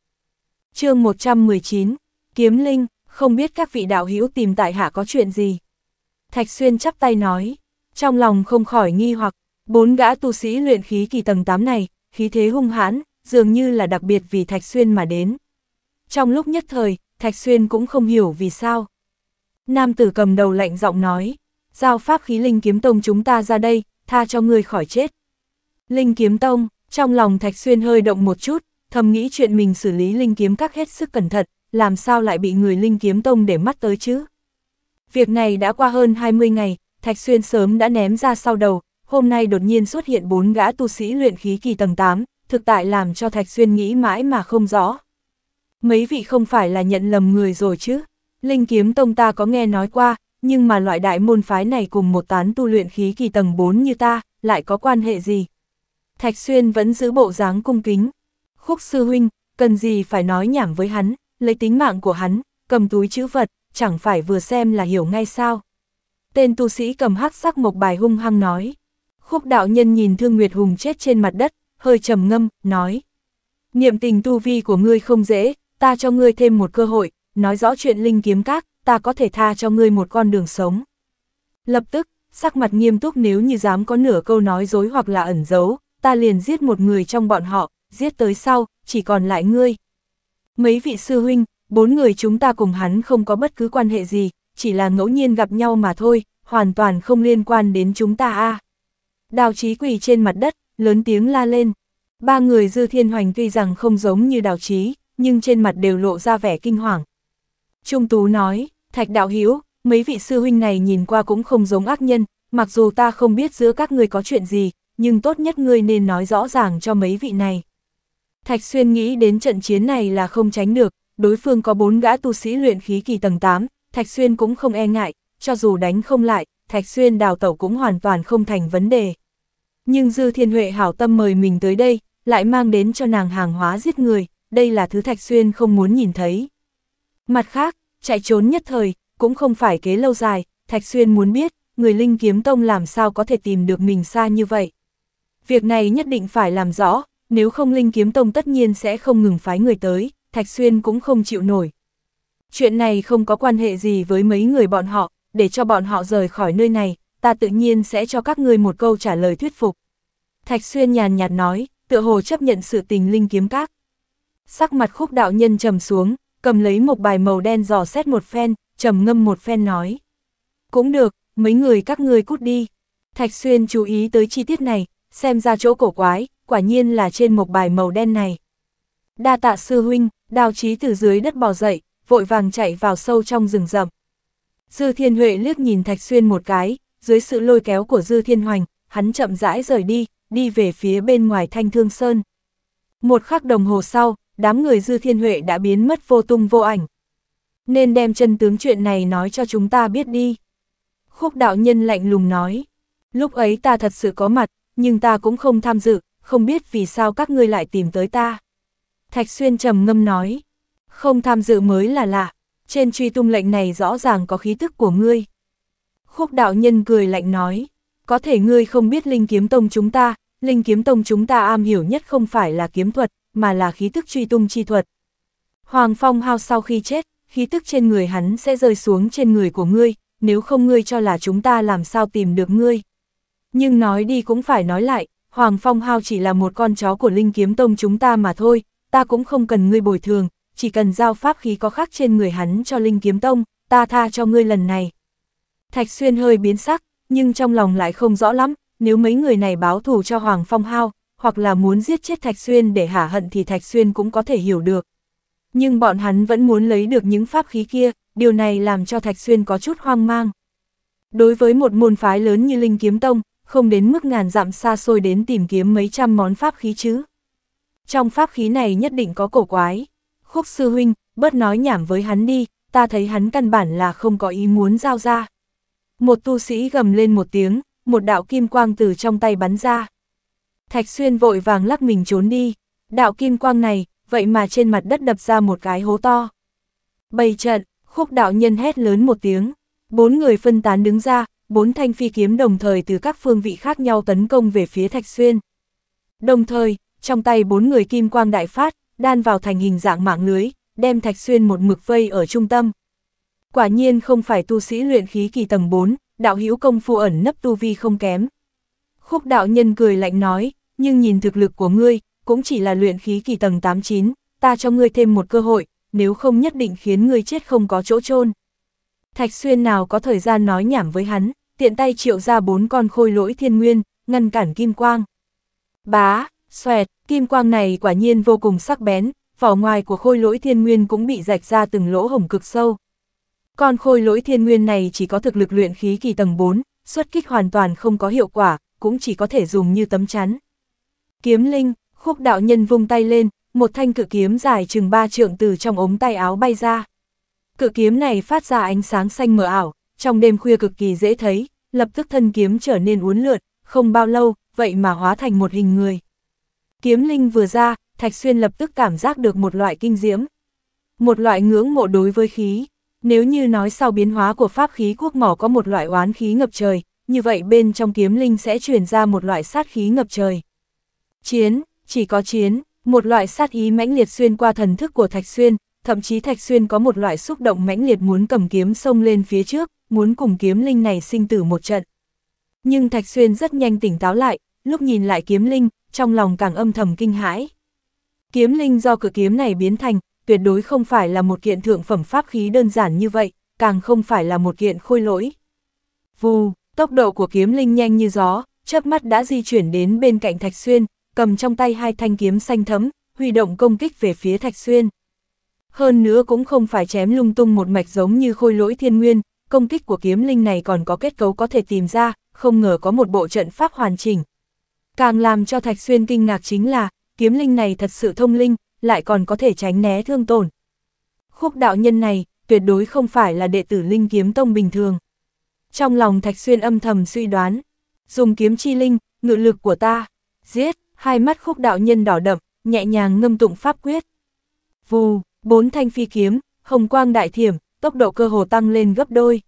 chương 119, Kiếm Linh không biết các vị đạo hữu tìm tại hạ có chuyện gì. Thạch Xuyên chắp tay nói, trong lòng không khỏi nghi hoặc, bốn gã tu sĩ luyện khí kỳ tầng 8 này, khí thế hung hãn, dường như là đặc biệt vì Thạch Xuyên mà đến. Trong lúc nhất thời, Thạch Xuyên cũng không hiểu vì sao. Nam tử cầm đầu lạnh giọng nói, giao pháp khí linh kiếm tông chúng ta ra đây, tha cho người khỏi chết. Linh kiếm tông, trong lòng Thạch Xuyên hơi động một chút, thầm nghĩ chuyện mình xử lý linh kiếm các hết sức cẩn thận, làm sao lại bị người Linh Kiếm Tông để mắt tới chứ? Việc này đã qua hơn 20 ngày, Thạch Xuyên sớm đã ném ra sau đầu, hôm nay đột nhiên xuất hiện bốn gã tu sĩ luyện khí kỳ tầng 8, thực tại làm cho Thạch Xuyên nghĩ mãi mà không rõ. Mấy vị không phải là nhận lầm người rồi chứ? Linh Kiếm Tông ta có nghe nói qua, nhưng mà loại đại môn phái này cùng một tán tu luyện khí kỳ tầng 4 như ta, lại có quan hệ gì? Thạch Xuyên vẫn giữ bộ dáng cung kính. Khúc sư huynh, cần gì phải nói nhảm với hắn, lấy tính mạng của hắn, cầm túi chữ vật, chẳng phải vừa xem là hiểu ngay sao. Tên tu sĩ cầm hắc sắc mộc bài hung hăng nói. Khúc đạo nhân nhìn Thương Nguyệt Hùng chết trên mặt đất, hơi trầm ngâm, nói. Niệm tình tu vi của ngươi không dễ, ta cho ngươi thêm một cơ hội, nói rõ chuyện linh kiếm các, ta có thể tha cho ngươi một con đường sống. Lập tức, sắc mặt nghiêm túc nếu như dám có nửa câu nói dối hoặc là ẩn giấu, ta liền giết một người trong bọn họ, giết tới sau, chỉ còn lại ngươi, Mấy vị sư huynh, bốn người chúng ta cùng hắn không có bất cứ quan hệ gì, chỉ là ngẫu nhiên gặp nhau mà thôi, hoàn toàn không liên quan đến chúng ta a. Đào trí quỳ trên mặt đất, lớn tiếng la lên. Ba người dư thiên hoành tuy rằng không giống như đào trí, nhưng trên mặt đều lộ ra vẻ kinh hoàng. Trung Tú nói, Thạch Đạo Hiếu, mấy vị sư huynh này nhìn qua cũng không giống ác nhân, mặc dù ta không biết giữa các người có chuyện gì, nhưng tốt nhất ngươi nên nói rõ ràng cho mấy vị này. Thạch Xuyên nghĩ đến trận chiến này là không tránh được, đối phương có bốn gã tu sĩ luyện khí kỳ tầng 8, Thạch Xuyên cũng không e ngại, cho dù đánh không lại, Thạch Xuyên đào tẩu cũng hoàn toàn không thành vấn đề. Nhưng Dư Thiên Huệ hảo tâm mời mình tới đây, lại mang đến cho nàng hàng hóa giết người, đây là thứ Thạch Xuyên không muốn nhìn thấy. Mặt khác, chạy trốn nhất thời, cũng không phải kế lâu dài, Thạch Xuyên muốn biết, người Linh Kiếm Tông làm sao có thể tìm được mình xa như vậy. Việc này nhất định phải làm rõ, nếu không Linh Kiếm Tông tất nhiên sẽ không ngừng phái người tới, Thạch Xuyên cũng không chịu nổi. Chuyện này không có quan hệ gì với mấy người bọn họ, để cho bọn họ rời khỏi nơi này, ta tự nhiên sẽ cho các ngươi một câu trả lời thuyết phục. Thạch Xuyên nhàn nhạt nói, tựa hồ chấp nhận sự tình Linh Kiếm Các. Sắc mặt khúc đạo nhân trầm xuống, cầm lấy một bài màu đen giò xét một phen, trầm ngâm một phen nói. Cũng được, mấy người các ngươi cút đi. Thạch Xuyên chú ý tới chi tiết này, xem ra chỗ cổ quái, quả nhiên là trên một bài màu đen này. Đa tạ sư huynh, đào trí từ dưới đất bò dậy, vội vàng chạy vào sâu trong rừng rậm. Dư Thiên Huệ liếc nhìn Thạch Xuyên một cái, dưới sự lôi kéo của Dư Thiên Hoành, hắn chậm rãi rời đi, đi về phía bên ngoài Thanh Thương Sơn. Một khắc đồng hồ sau, đám người Dư Thiên Huệ đã biến mất vô tung vô ảnh. Nên đem chân tướng chuyện này nói cho chúng ta biết đi. Khúc đạo nhân lạnh lùng nói, lúc ấy ta thật sự có mặt, nhưng ta cũng không tham dự, không biết vì sao các ngươi lại tìm tới ta. Thạch Xuyên trầm ngâm nói, không tham dự mới là lạ, trên truy tung lệnh này rõ ràng có khí tức của ngươi. Khúc đạo nhân cười lạnh nói, có thể ngươi không biết linh kiếm tông chúng ta, linh kiếm tông chúng ta am hiểu nhất không phải là kiếm thuật, mà là khí tức truy tung chi thuật. Hoàng Phong Hao sau khi chết, khí tức trên người hắn sẽ rơi xuống trên người của ngươi, nếu không ngươi cho là chúng ta làm sao tìm được ngươi. Nhưng nói đi cũng phải nói lại, Hoàng Phong Hao chỉ là một con chó của Linh Kiếm Tông chúng ta mà thôi, ta cũng không cần ngươi bồi thường, chỉ cần giao pháp khí có khắc trên người hắn cho Linh Kiếm Tông, ta tha cho ngươi lần này. Thạch Xuyên hơi biến sắc, nhưng trong lòng lại không rõ lắm, nếu mấy người này báo thù cho Hoàng Phong Hao, hoặc là muốn giết chết Thạch Xuyên để hả hận thì Thạch Xuyên cũng có thể hiểu được. Nhưng bọn hắn vẫn muốn lấy được những pháp khí kia, điều này làm cho Thạch Xuyên có chút hoang mang. Đối với một môn phái lớn như Linh Kiếm Tông, không đến mức ngàn dặm xa xôi đến tìm kiếm mấy trăm món pháp khí chứ. Trong pháp khí này nhất định có cổ quái. Khúc sư huynh, bớt nói nhảm với hắn đi, ta thấy hắn căn bản là không có ý muốn giao ra. Một tu sĩ gầm lên một tiếng, một đạo kim quang từ trong tay bắn ra. Thạch xuyên vội vàng lắc mình trốn đi, đạo kim quang này, vậy mà trên mặt đất đập ra một cái hố to. Bày trận, khúc đạo nhân hét lớn một tiếng, bốn người phân tán đứng ra, bốn thanh phi kiếm đồng thời từ các phương vị khác nhau tấn công về phía Thạch Xuyên. Đồng thời, trong tay bốn người kim quang đại phát, đan vào thành hình dạng mạng lưới, đem Thạch Xuyên một mực vây ở trung tâm. Quả nhiên không phải tu sĩ luyện khí kỳ tầng 4, đạo hữu công phu ẩn nấp tu vi không kém. Khúc đạo nhân cười lạnh nói, nhưng nhìn thực lực của ngươi, cũng chỉ là luyện khí kỳ tầng 89, ta cho ngươi thêm một cơ hội, nếu không nhất định khiến ngươi chết không có chỗ chôn Thạch Xuyên nào có thời gian nói nhảm với hắn, tiện tay triệu ra bốn con khôi lỗi thiên nguyên, ngăn cản kim quang. Bá, xoẹt, kim quang này quả nhiên vô cùng sắc bén, vỏ ngoài của khôi lỗi thiên nguyên cũng bị rạch ra từng lỗ hổng cực sâu. Con khôi lỗi thiên nguyên này chỉ có thực lực luyện khí kỳ tầng 4, xuất kích hoàn toàn không có hiệu quả, cũng chỉ có thể dùng như tấm chắn. Kiếm linh, khúc đạo nhân vung tay lên, một thanh cự kiếm dài chừng ba trượng từ trong ống tay áo bay ra. Cự kiếm này phát ra ánh sáng xanh mờ ảo, trong đêm khuya cực kỳ dễ thấy, lập tức thân kiếm trở nên uốn lượn, không bao lâu, vậy mà hóa thành một hình người. Kiếm linh vừa ra, Thạch Xuyên lập tức cảm giác được một loại kinh diễm. Một loại ngưỡng mộ đối với khí, nếu như nói sau biến hóa của pháp khí quốc mỏ có một loại oán khí ngập trời, như vậy bên trong kiếm linh sẽ truyền ra một loại sát khí ngập trời. Chiến, chỉ có chiến, một loại sát ý mãnh liệt xuyên qua thần thức của Thạch Xuyên, thậm chí Thạch Xuyên có một loại xúc động mãnh liệt muốn cầm kiếm xông lên phía trước, muốn cùng kiếm linh này sinh tử một trận. Nhưng Thạch Xuyên rất nhanh tỉnh táo lại, lúc nhìn lại kiếm linh, trong lòng càng âm thầm kinh hãi. Kiếm linh do cửa kiếm này biến thành, tuyệt đối không phải là một kiện thượng phẩm pháp khí đơn giản như vậy, càng không phải là một kiện khôi lỗi. Vù, tốc độ của kiếm linh nhanh như gió, chớp mắt đã di chuyển đến bên cạnh Thạch Xuyên, cầm trong tay hai thanh kiếm xanh thấm, huy động công kích về phía Thạch Xuyên. Hơn nữa cũng không phải chém lung tung một mạch giống như khôi lỗi thiên nguyên, công kích của kiếm linh này còn có kết cấu có thể tìm ra, không ngờ có một bộ trận pháp hoàn chỉnh. Càng làm cho Thạch Xuyên kinh ngạc chính là, kiếm linh này thật sự thông linh, lại còn có thể tránh né thương tổn. Khúc đạo nhân này, tuyệt đối không phải là đệ tử linh kiếm tông bình thường. Trong lòng Thạch Xuyên âm thầm suy đoán, dùng kiếm chi linh, ngự lực của ta, giết, hai mắt khúc đạo nhân đỏ đậm, nhẹ nhàng ngâm tụng pháp quyết. Vù, Bốn thanh phi kiếm, hồng quang đại thiểm, tốc độ cơ hồ tăng lên gấp đôi.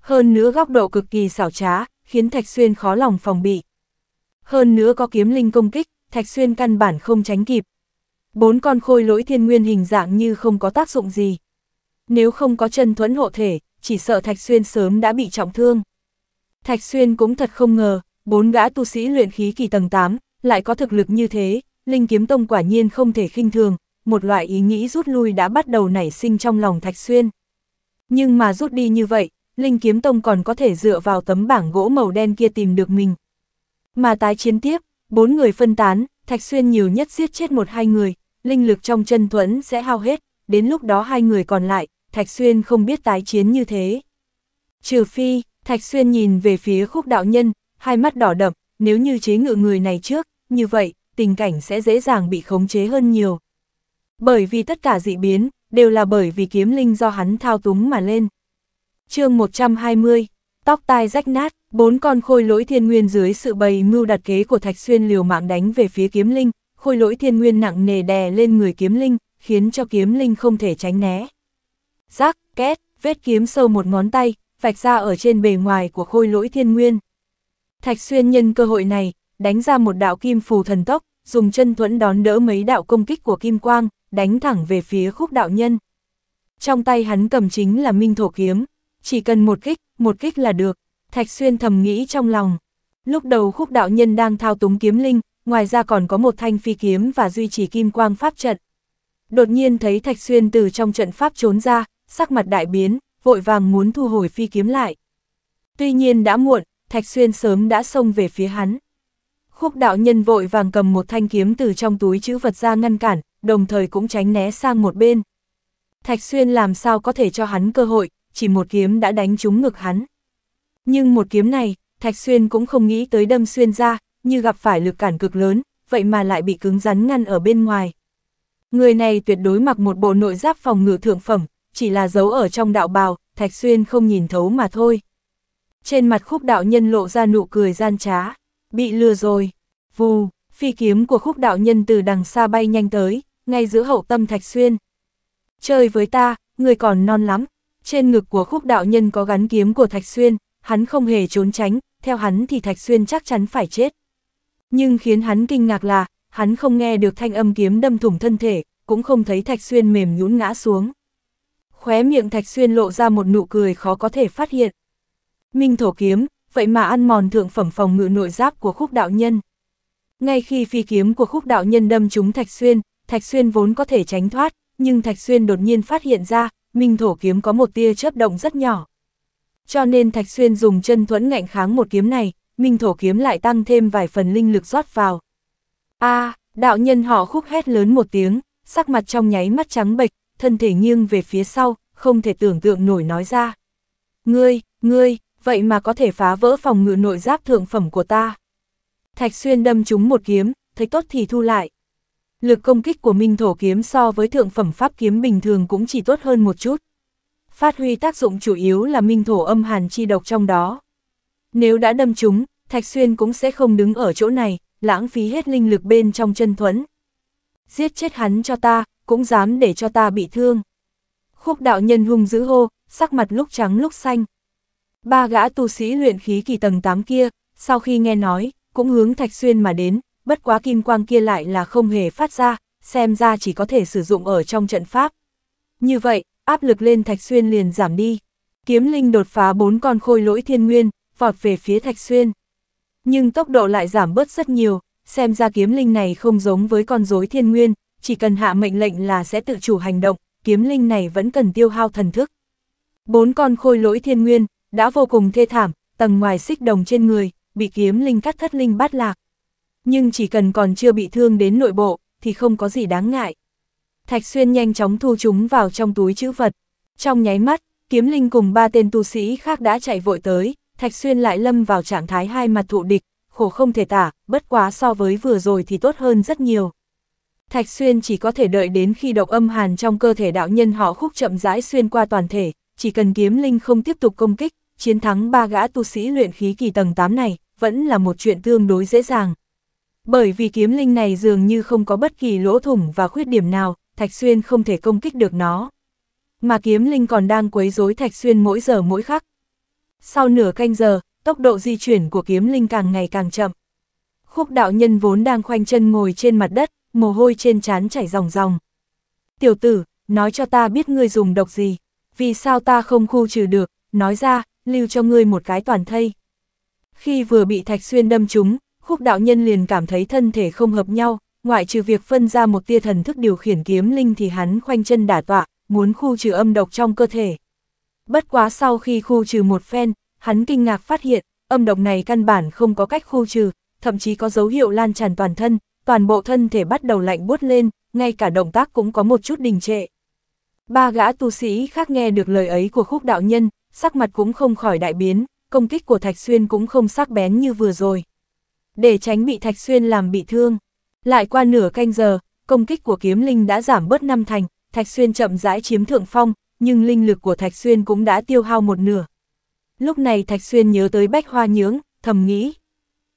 Hơn nữa góc độ cực kỳ xảo trá, khiến Thạch Xuyên khó lòng phòng bị. Hơn nữa có kiếm linh công kích, Thạch Xuyên căn bản không tránh kịp. Bốn con khôi lỗi thiên nguyên hình dạng như không có tác dụng gì. Nếu không có chân thuẫn hộ thể, chỉ sợ Thạch Xuyên sớm đã bị trọng thương. Thạch Xuyên cũng thật không ngờ, bốn gã tu sĩ luyện khí kỳ tầng 8, lại có thực lực như thế, Linh Kiếm Tông quả nhiên không thể khinh thường, một loại ý nghĩ rút lui đã bắt đầu nảy sinh trong lòng Thạch Xuyên. Nhưng mà rút đi như vậy, Linh Kiếm Tông còn có thể dựa vào tấm bảng gỗ màu đen kia tìm được mình. Mà tái chiến tiếp, bốn người phân tán, Thạch Xuyên nhiều nhất giết chết một hai người, linh lực trong chân thuẫn sẽ hao hết, đến lúc đó hai người còn lại, Thạch Xuyên không biết tái chiến như thế. Trừ phi, Thạch Xuyên nhìn về phía khúc đạo nhân, hai mắt đỏ đậm, nếu như chế ngự người này trước, như vậy, tình cảnh sẽ dễ dàng bị khống chế hơn nhiều. Bởi vì tất cả dị biến, đều là bởi vì kiếm linh do hắn thao túng mà lên. chương 120, tóc tai rách nát, bốn con khôi lỗi thiên nguyên dưới sự bày mưu đặt kế của Thạch Xuyên liều mạng đánh về phía kiếm linh, khôi lỗi thiên nguyên nặng nề đè lên người kiếm linh, khiến cho kiếm linh không thể tránh né. Rác, két, vết kiếm sâu một ngón tay, vạch ra ở trên bề ngoài của khôi lỗi thiên nguyên. Thạch Xuyên nhân cơ hội này, đánh ra một đạo kim phù thần tốc, dùng chân thuẫn đón đỡ mấy đạo công kích của kim quang, đánh thẳng về phía khúc đạo nhân. Trong tay hắn cầm chính là minh thổ kiếm, chỉ cần một kích, một kích là được, Thạch Xuyên thầm nghĩ trong lòng. Lúc đầu khúc đạo nhân đang thao túng kiếm linh, ngoài ra còn có một thanh phi kiếm và duy trì kim quang pháp trận. Đột nhiên thấy Thạch Xuyên từ trong trận pháp trốn ra, sắc mặt đại biến, vội vàng muốn thu hồi phi kiếm lại. Tuy nhiên đã muộn, Thạch Xuyên sớm đã xông về phía hắn. Khúc đạo nhân vội vàng cầm một thanh kiếm từ trong túi chữ vật ra ngăn cản, đồng thời cũng tránh né sang một bên. Thạch Xuyên làm sao có thể cho hắn cơ hội, chỉ một kiếm đã đánh trúng ngực hắn. Nhưng một kiếm này, Thạch Xuyên cũng không nghĩ tới đâm xuyên ra, như gặp phải lực cản cực lớn, vậy mà lại bị cứng rắn ngăn ở bên ngoài. Người này tuyệt đối mặc một bộ nội giáp phòng ngự thượng phẩm, chỉ là giấu ở trong đạo bào, Thạch Xuyên không nhìn thấu mà thôi. Trên mặt khúc đạo nhân lộ ra nụ cười gian trá, bị lừa rồi, vù, phi kiếm của khúc đạo nhân từ đằng xa bay nhanh tới, ngay giữa hậu tâm thạch xuyên. Chơi với ta, người còn non lắm. Trên ngực của khúc đạo nhân có gắn kiếm của thạch xuyên, hắn không hề trốn tránh, theo hắn thì thạch xuyên chắc chắn phải chết. Nhưng khiến hắn kinh ngạc là, hắn không nghe được thanh âm kiếm đâm thủng thân thể, cũng không thấy thạch xuyên mềm nhũn ngã xuống. Khóe miệng thạch xuyên lộ ra một nụ cười khó có thể phát hiện. Minh thổ kiếm, vậy mà ăn mòn thượng phẩm phòng ngự nội giáp của khúc đạo nhân. Ngay khi phi kiếm của khúc đạo nhân đâm trúng thạch xuyên, Thạch Xuyên vốn có thể tránh thoát, nhưng Thạch Xuyên đột nhiên phát hiện ra, Minh Thổ kiếm có một tia chớp động rất nhỏ. Cho nên Thạch Xuyên dùng chân thuẫn ngạnh kháng một kiếm này, Minh Thổ kiếm lại tăng thêm vài phần linh lực rót vào. A, đạo nhân họ khúc hét lớn một tiếng, sắc mặt trong nháy mắt trắng bệch, thân thể nghiêng về phía sau, không thể tưởng tượng nổi nói ra. Ngươi, ngươi, vậy mà có thể phá vỡ phòng ngự nội giáp thượng phẩm của ta. Thạch Xuyên đâm trúng một kiếm, thấy tốt thì thu lại lực công kích của minh thổ kiếm so với thượng phẩm pháp kiếm bình thường cũng chỉ tốt hơn một chút. Phát huy tác dụng chủ yếu là minh thổ âm hàn chi độc trong đó. Nếu đã đâm chúng, Thạch Xuyên cũng sẽ không đứng ở chỗ này, lãng phí hết linh lực bên trong chân thuẫn. Giết chết hắn cho ta, cũng dám để cho ta bị thương. Khúc đạo nhân hung dữ hô, sắc mặt lúc trắng lúc xanh. Ba gã tu sĩ luyện khí kỳ tầng 8 kia, sau khi nghe nói, cũng hướng Thạch Xuyên mà đến, bất quá kim quang kia lại là không hề phát ra, xem ra chỉ có thể sử dụng ở trong trận pháp. Như vậy, áp lực lên Thạch Xuyên liền giảm đi. Kiếm linh đột phá bốn con khôi lỗi thiên nguyên, vọt về phía Thạch Xuyên. Nhưng tốc độ lại giảm bớt rất nhiều, xem ra kiếm linh này không giống với con rối thiên nguyên, chỉ cần hạ mệnh lệnh là sẽ tự chủ hành động, kiếm linh này vẫn cần tiêu hao thần thức. Bốn con khôi lỗi thiên nguyên, đã vô cùng thê thảm, tầng ngoài xích đồng trên người, bị kiếm linh cắt thất linh bát lạc nhưng chỉ cần còn chưa bị thương đến nội bộ, thì không có gì đáng ngại. Thạch Xuyên nhanh chóng thu chúng vào trong túi chữ vật. Trong nháy mắt, kiếm linh cùng ba tên tu sĩ khác đã chạy vội tới, Thạch Xuyên lại lâm vào trạng thái hai mặt thụ địch, khổ không thể tả, bất quá so với vừa rồi thì tốt hơn rất nhiều. Thạch Xuyên chỉ có thể đợi đến khi độc âm hàn trong cơ thể đạo nhân họ khúc chậm rãi xuyên qua toàn thể, chỉ cần kiếm linh không tiếp tục công kích, chiến thắng ba gã tu sĩ luyện khí kỳ tầng 8 này, vẫn là một chuyện tương đối dễ dàng. Bởi vì kiếm linh này dường như không có bất kỳ lỗ thủng và khuyết điểm nào, Thạch Xuyên không thể công kích được nó. Mà kiếm linh còn đang quấy rối Thạch Xuyên mỗi giờ mỗi khắc. Sau nửa canh giờ, tốc độ di chuyển của kiếm linh càng ngày càng chậm. Khúc đạo nhân vốn đang khoanh chân ngồi trên mặt đất, mồ hôi trên trán chảy ròng ròng. Tiểu tử, nói cho ta biết ngươi dùng độc gì, vì sao ta không khu trừ được, nói ra, lưu cho ngươi một cái toàn thây. Khi vừa bị Thạch Xuyên đâm trúng, khúc đạo nhân liền cảm thấy thân thể không hợp nhau, ngoại trừ việc phân ra một tia thần thức điều khiển kiếm linh thì hắn khoanh chân đả tọa, muốn khu trừ âm độc trong cơ thể. Bất quá sau khi khu trừ một phen, hắn kinh ngạc phát hiện, âm độc này căn bản không có cách khu trừ, thậm chí có dấu hiệu lan tràn toàn thân, toàn bộ thân thể bắt đầu lạnh buốt lên, ngay cả động tác cũng có một chút đình trệ. Ba gã tu sĩ khác nghe được lời ấy của khúc đạo nhân, sắc mặt cũng không khỏi đại biến, công kích của Thạch Xuyên cũng không sắc bén như vừa rồi để tránh bị Thạch Xuyên làm bị thương. Lại qua nửa canh giờ, công kích của kiếm linh đã giảm bớt năm thành, Thạch Xuyên chậm rãi chiếm thượng phong, nhưng linh lực của Thạch Xuyên cũng đã tiêu hao một nửa. Lúc này Thạch Xuyên nhớ tới bách hoa nhướng, thầm nghĩ.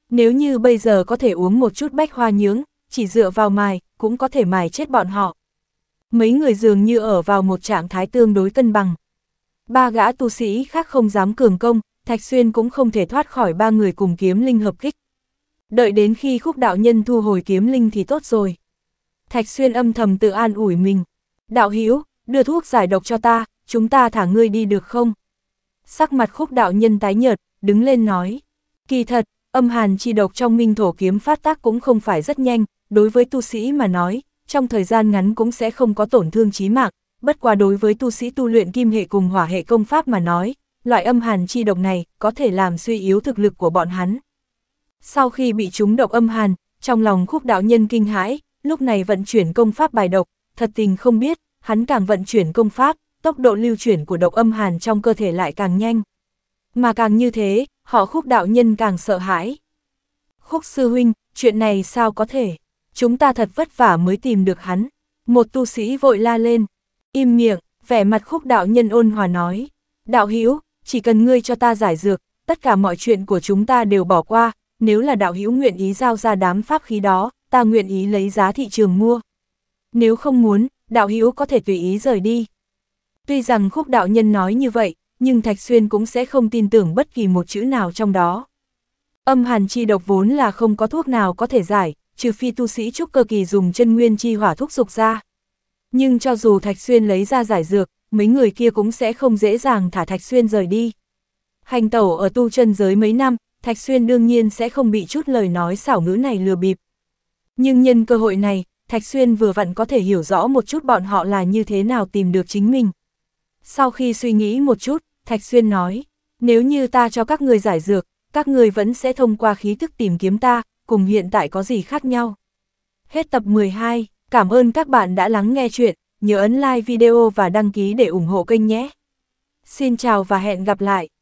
Nếu như bây giờ có thể uống một chút bách hoa nhướng, chỉ dựa vào mài, cũng có thể mài chết bọn họ. Mấy người dường như ở vào một trạng thái tương đối cân bằng. Ba gã tu sĩ khác không dám cường công, Thạch Xuyên cũng không thể thoát khỏi ba người cùng kiếm linh hợp kích. Đợi đến khi khúc đạo nhân thu hồi kiếm linh thì tốt rồi. Thạch xuyên âm thầm tự an ủi mình. Đạo Hữu đưa thuốc giải độc cho ta, chúng ta thả ngươi đi được không? Sắc mặt khúc đạo nhân tái nhợt, đứng lên nói. Kỳ thật, âm hàn chi độc trong minh thổ kiếm phát tác cũng không phải rất nhanh, đối với tu sĩ mà nói, trong thời gian ngắn cũng sẽ không có tổn thương chí mạng, bất quá đối với tu sĩ tu luyện kim hệ cùng hỏa hệ công pháp mà nói, loại âm hàn chi độc này có thể làm suy yếu thực lực của bọn hắn. Sau khi bị trúng độc âm hàn, trong lòng khúc đạo nhân kinh hãi, lúc này vận chuyển công pháp bài độc, thật tình không biết, hắn càng vận chuyển công pháp, tốc độ lưu chuyển của độc âm hàn trong cơ thể lại càng nhanh. Mà càng như thế, họ khúc đạo nhân càng sợ hãi. Khúc sư huynh, chuyện này sao có thể? Chúng ta thật vất vả mới tìm được hắn. Một tu sĩ vội la lên. Im miệng, vẻ mặt khúc đạo nhân ôn hòa nói. Đạo hữu chỉ cần ngươi cho ta giải dược, tất cả mọi chuyện của chúng ta đều bỏ qua, nếu là đạo hữu nguyện ý giao ra đám pháp khí đó, ta nguyện ý lấy giá thị trường mua. Nếu không muốn, đạo hữu có thể tùy ý rời đi. Tuy rằng khúc đạo nhân nói như vậy, nhưng Thạch Xuyên cũng sẽ không tin tưởng bất kỳ một chữ nào trong đó. Âm hàn chi độc vốn là không có thuốc nào có thể giải, trừ phi tu sĩ trúc cơ kỳ dùng chân nguyên chi hỏa thuốc dục ra. Nhưng cho dù Thạch Xuyên lấy ra giải dược, mấy người kia cũng sẽ không dễ dàng thả Thạch Xuyên rời đi. Hành tẩu ở tu chân giới mấy năm, Thạch Xuyên đương nhiên sẽ không bị chút lời nói xảo ngữ này lừa bịp. Nhưng nhân cơ hội này, Thạch Xuyên vừa vặn có thể hiểu rõ một chút bọn họ là như thế nào tìm được chính mình. Sau khi suy nghĩ một chút, Thạch Xuyên nói, nếu như ta cho các người giải dược, các người vẫn sẽ thông qua khí thức tìm kiếm ta, cùng hiện tại có gì khác nhau. Hết tập 12, cảm ơn các bạn đã lắng nghe chuyện, nhớ ấn like video và đăng ký để ủng hộ kênh nhé. Xin chào và hẹn gặp lại.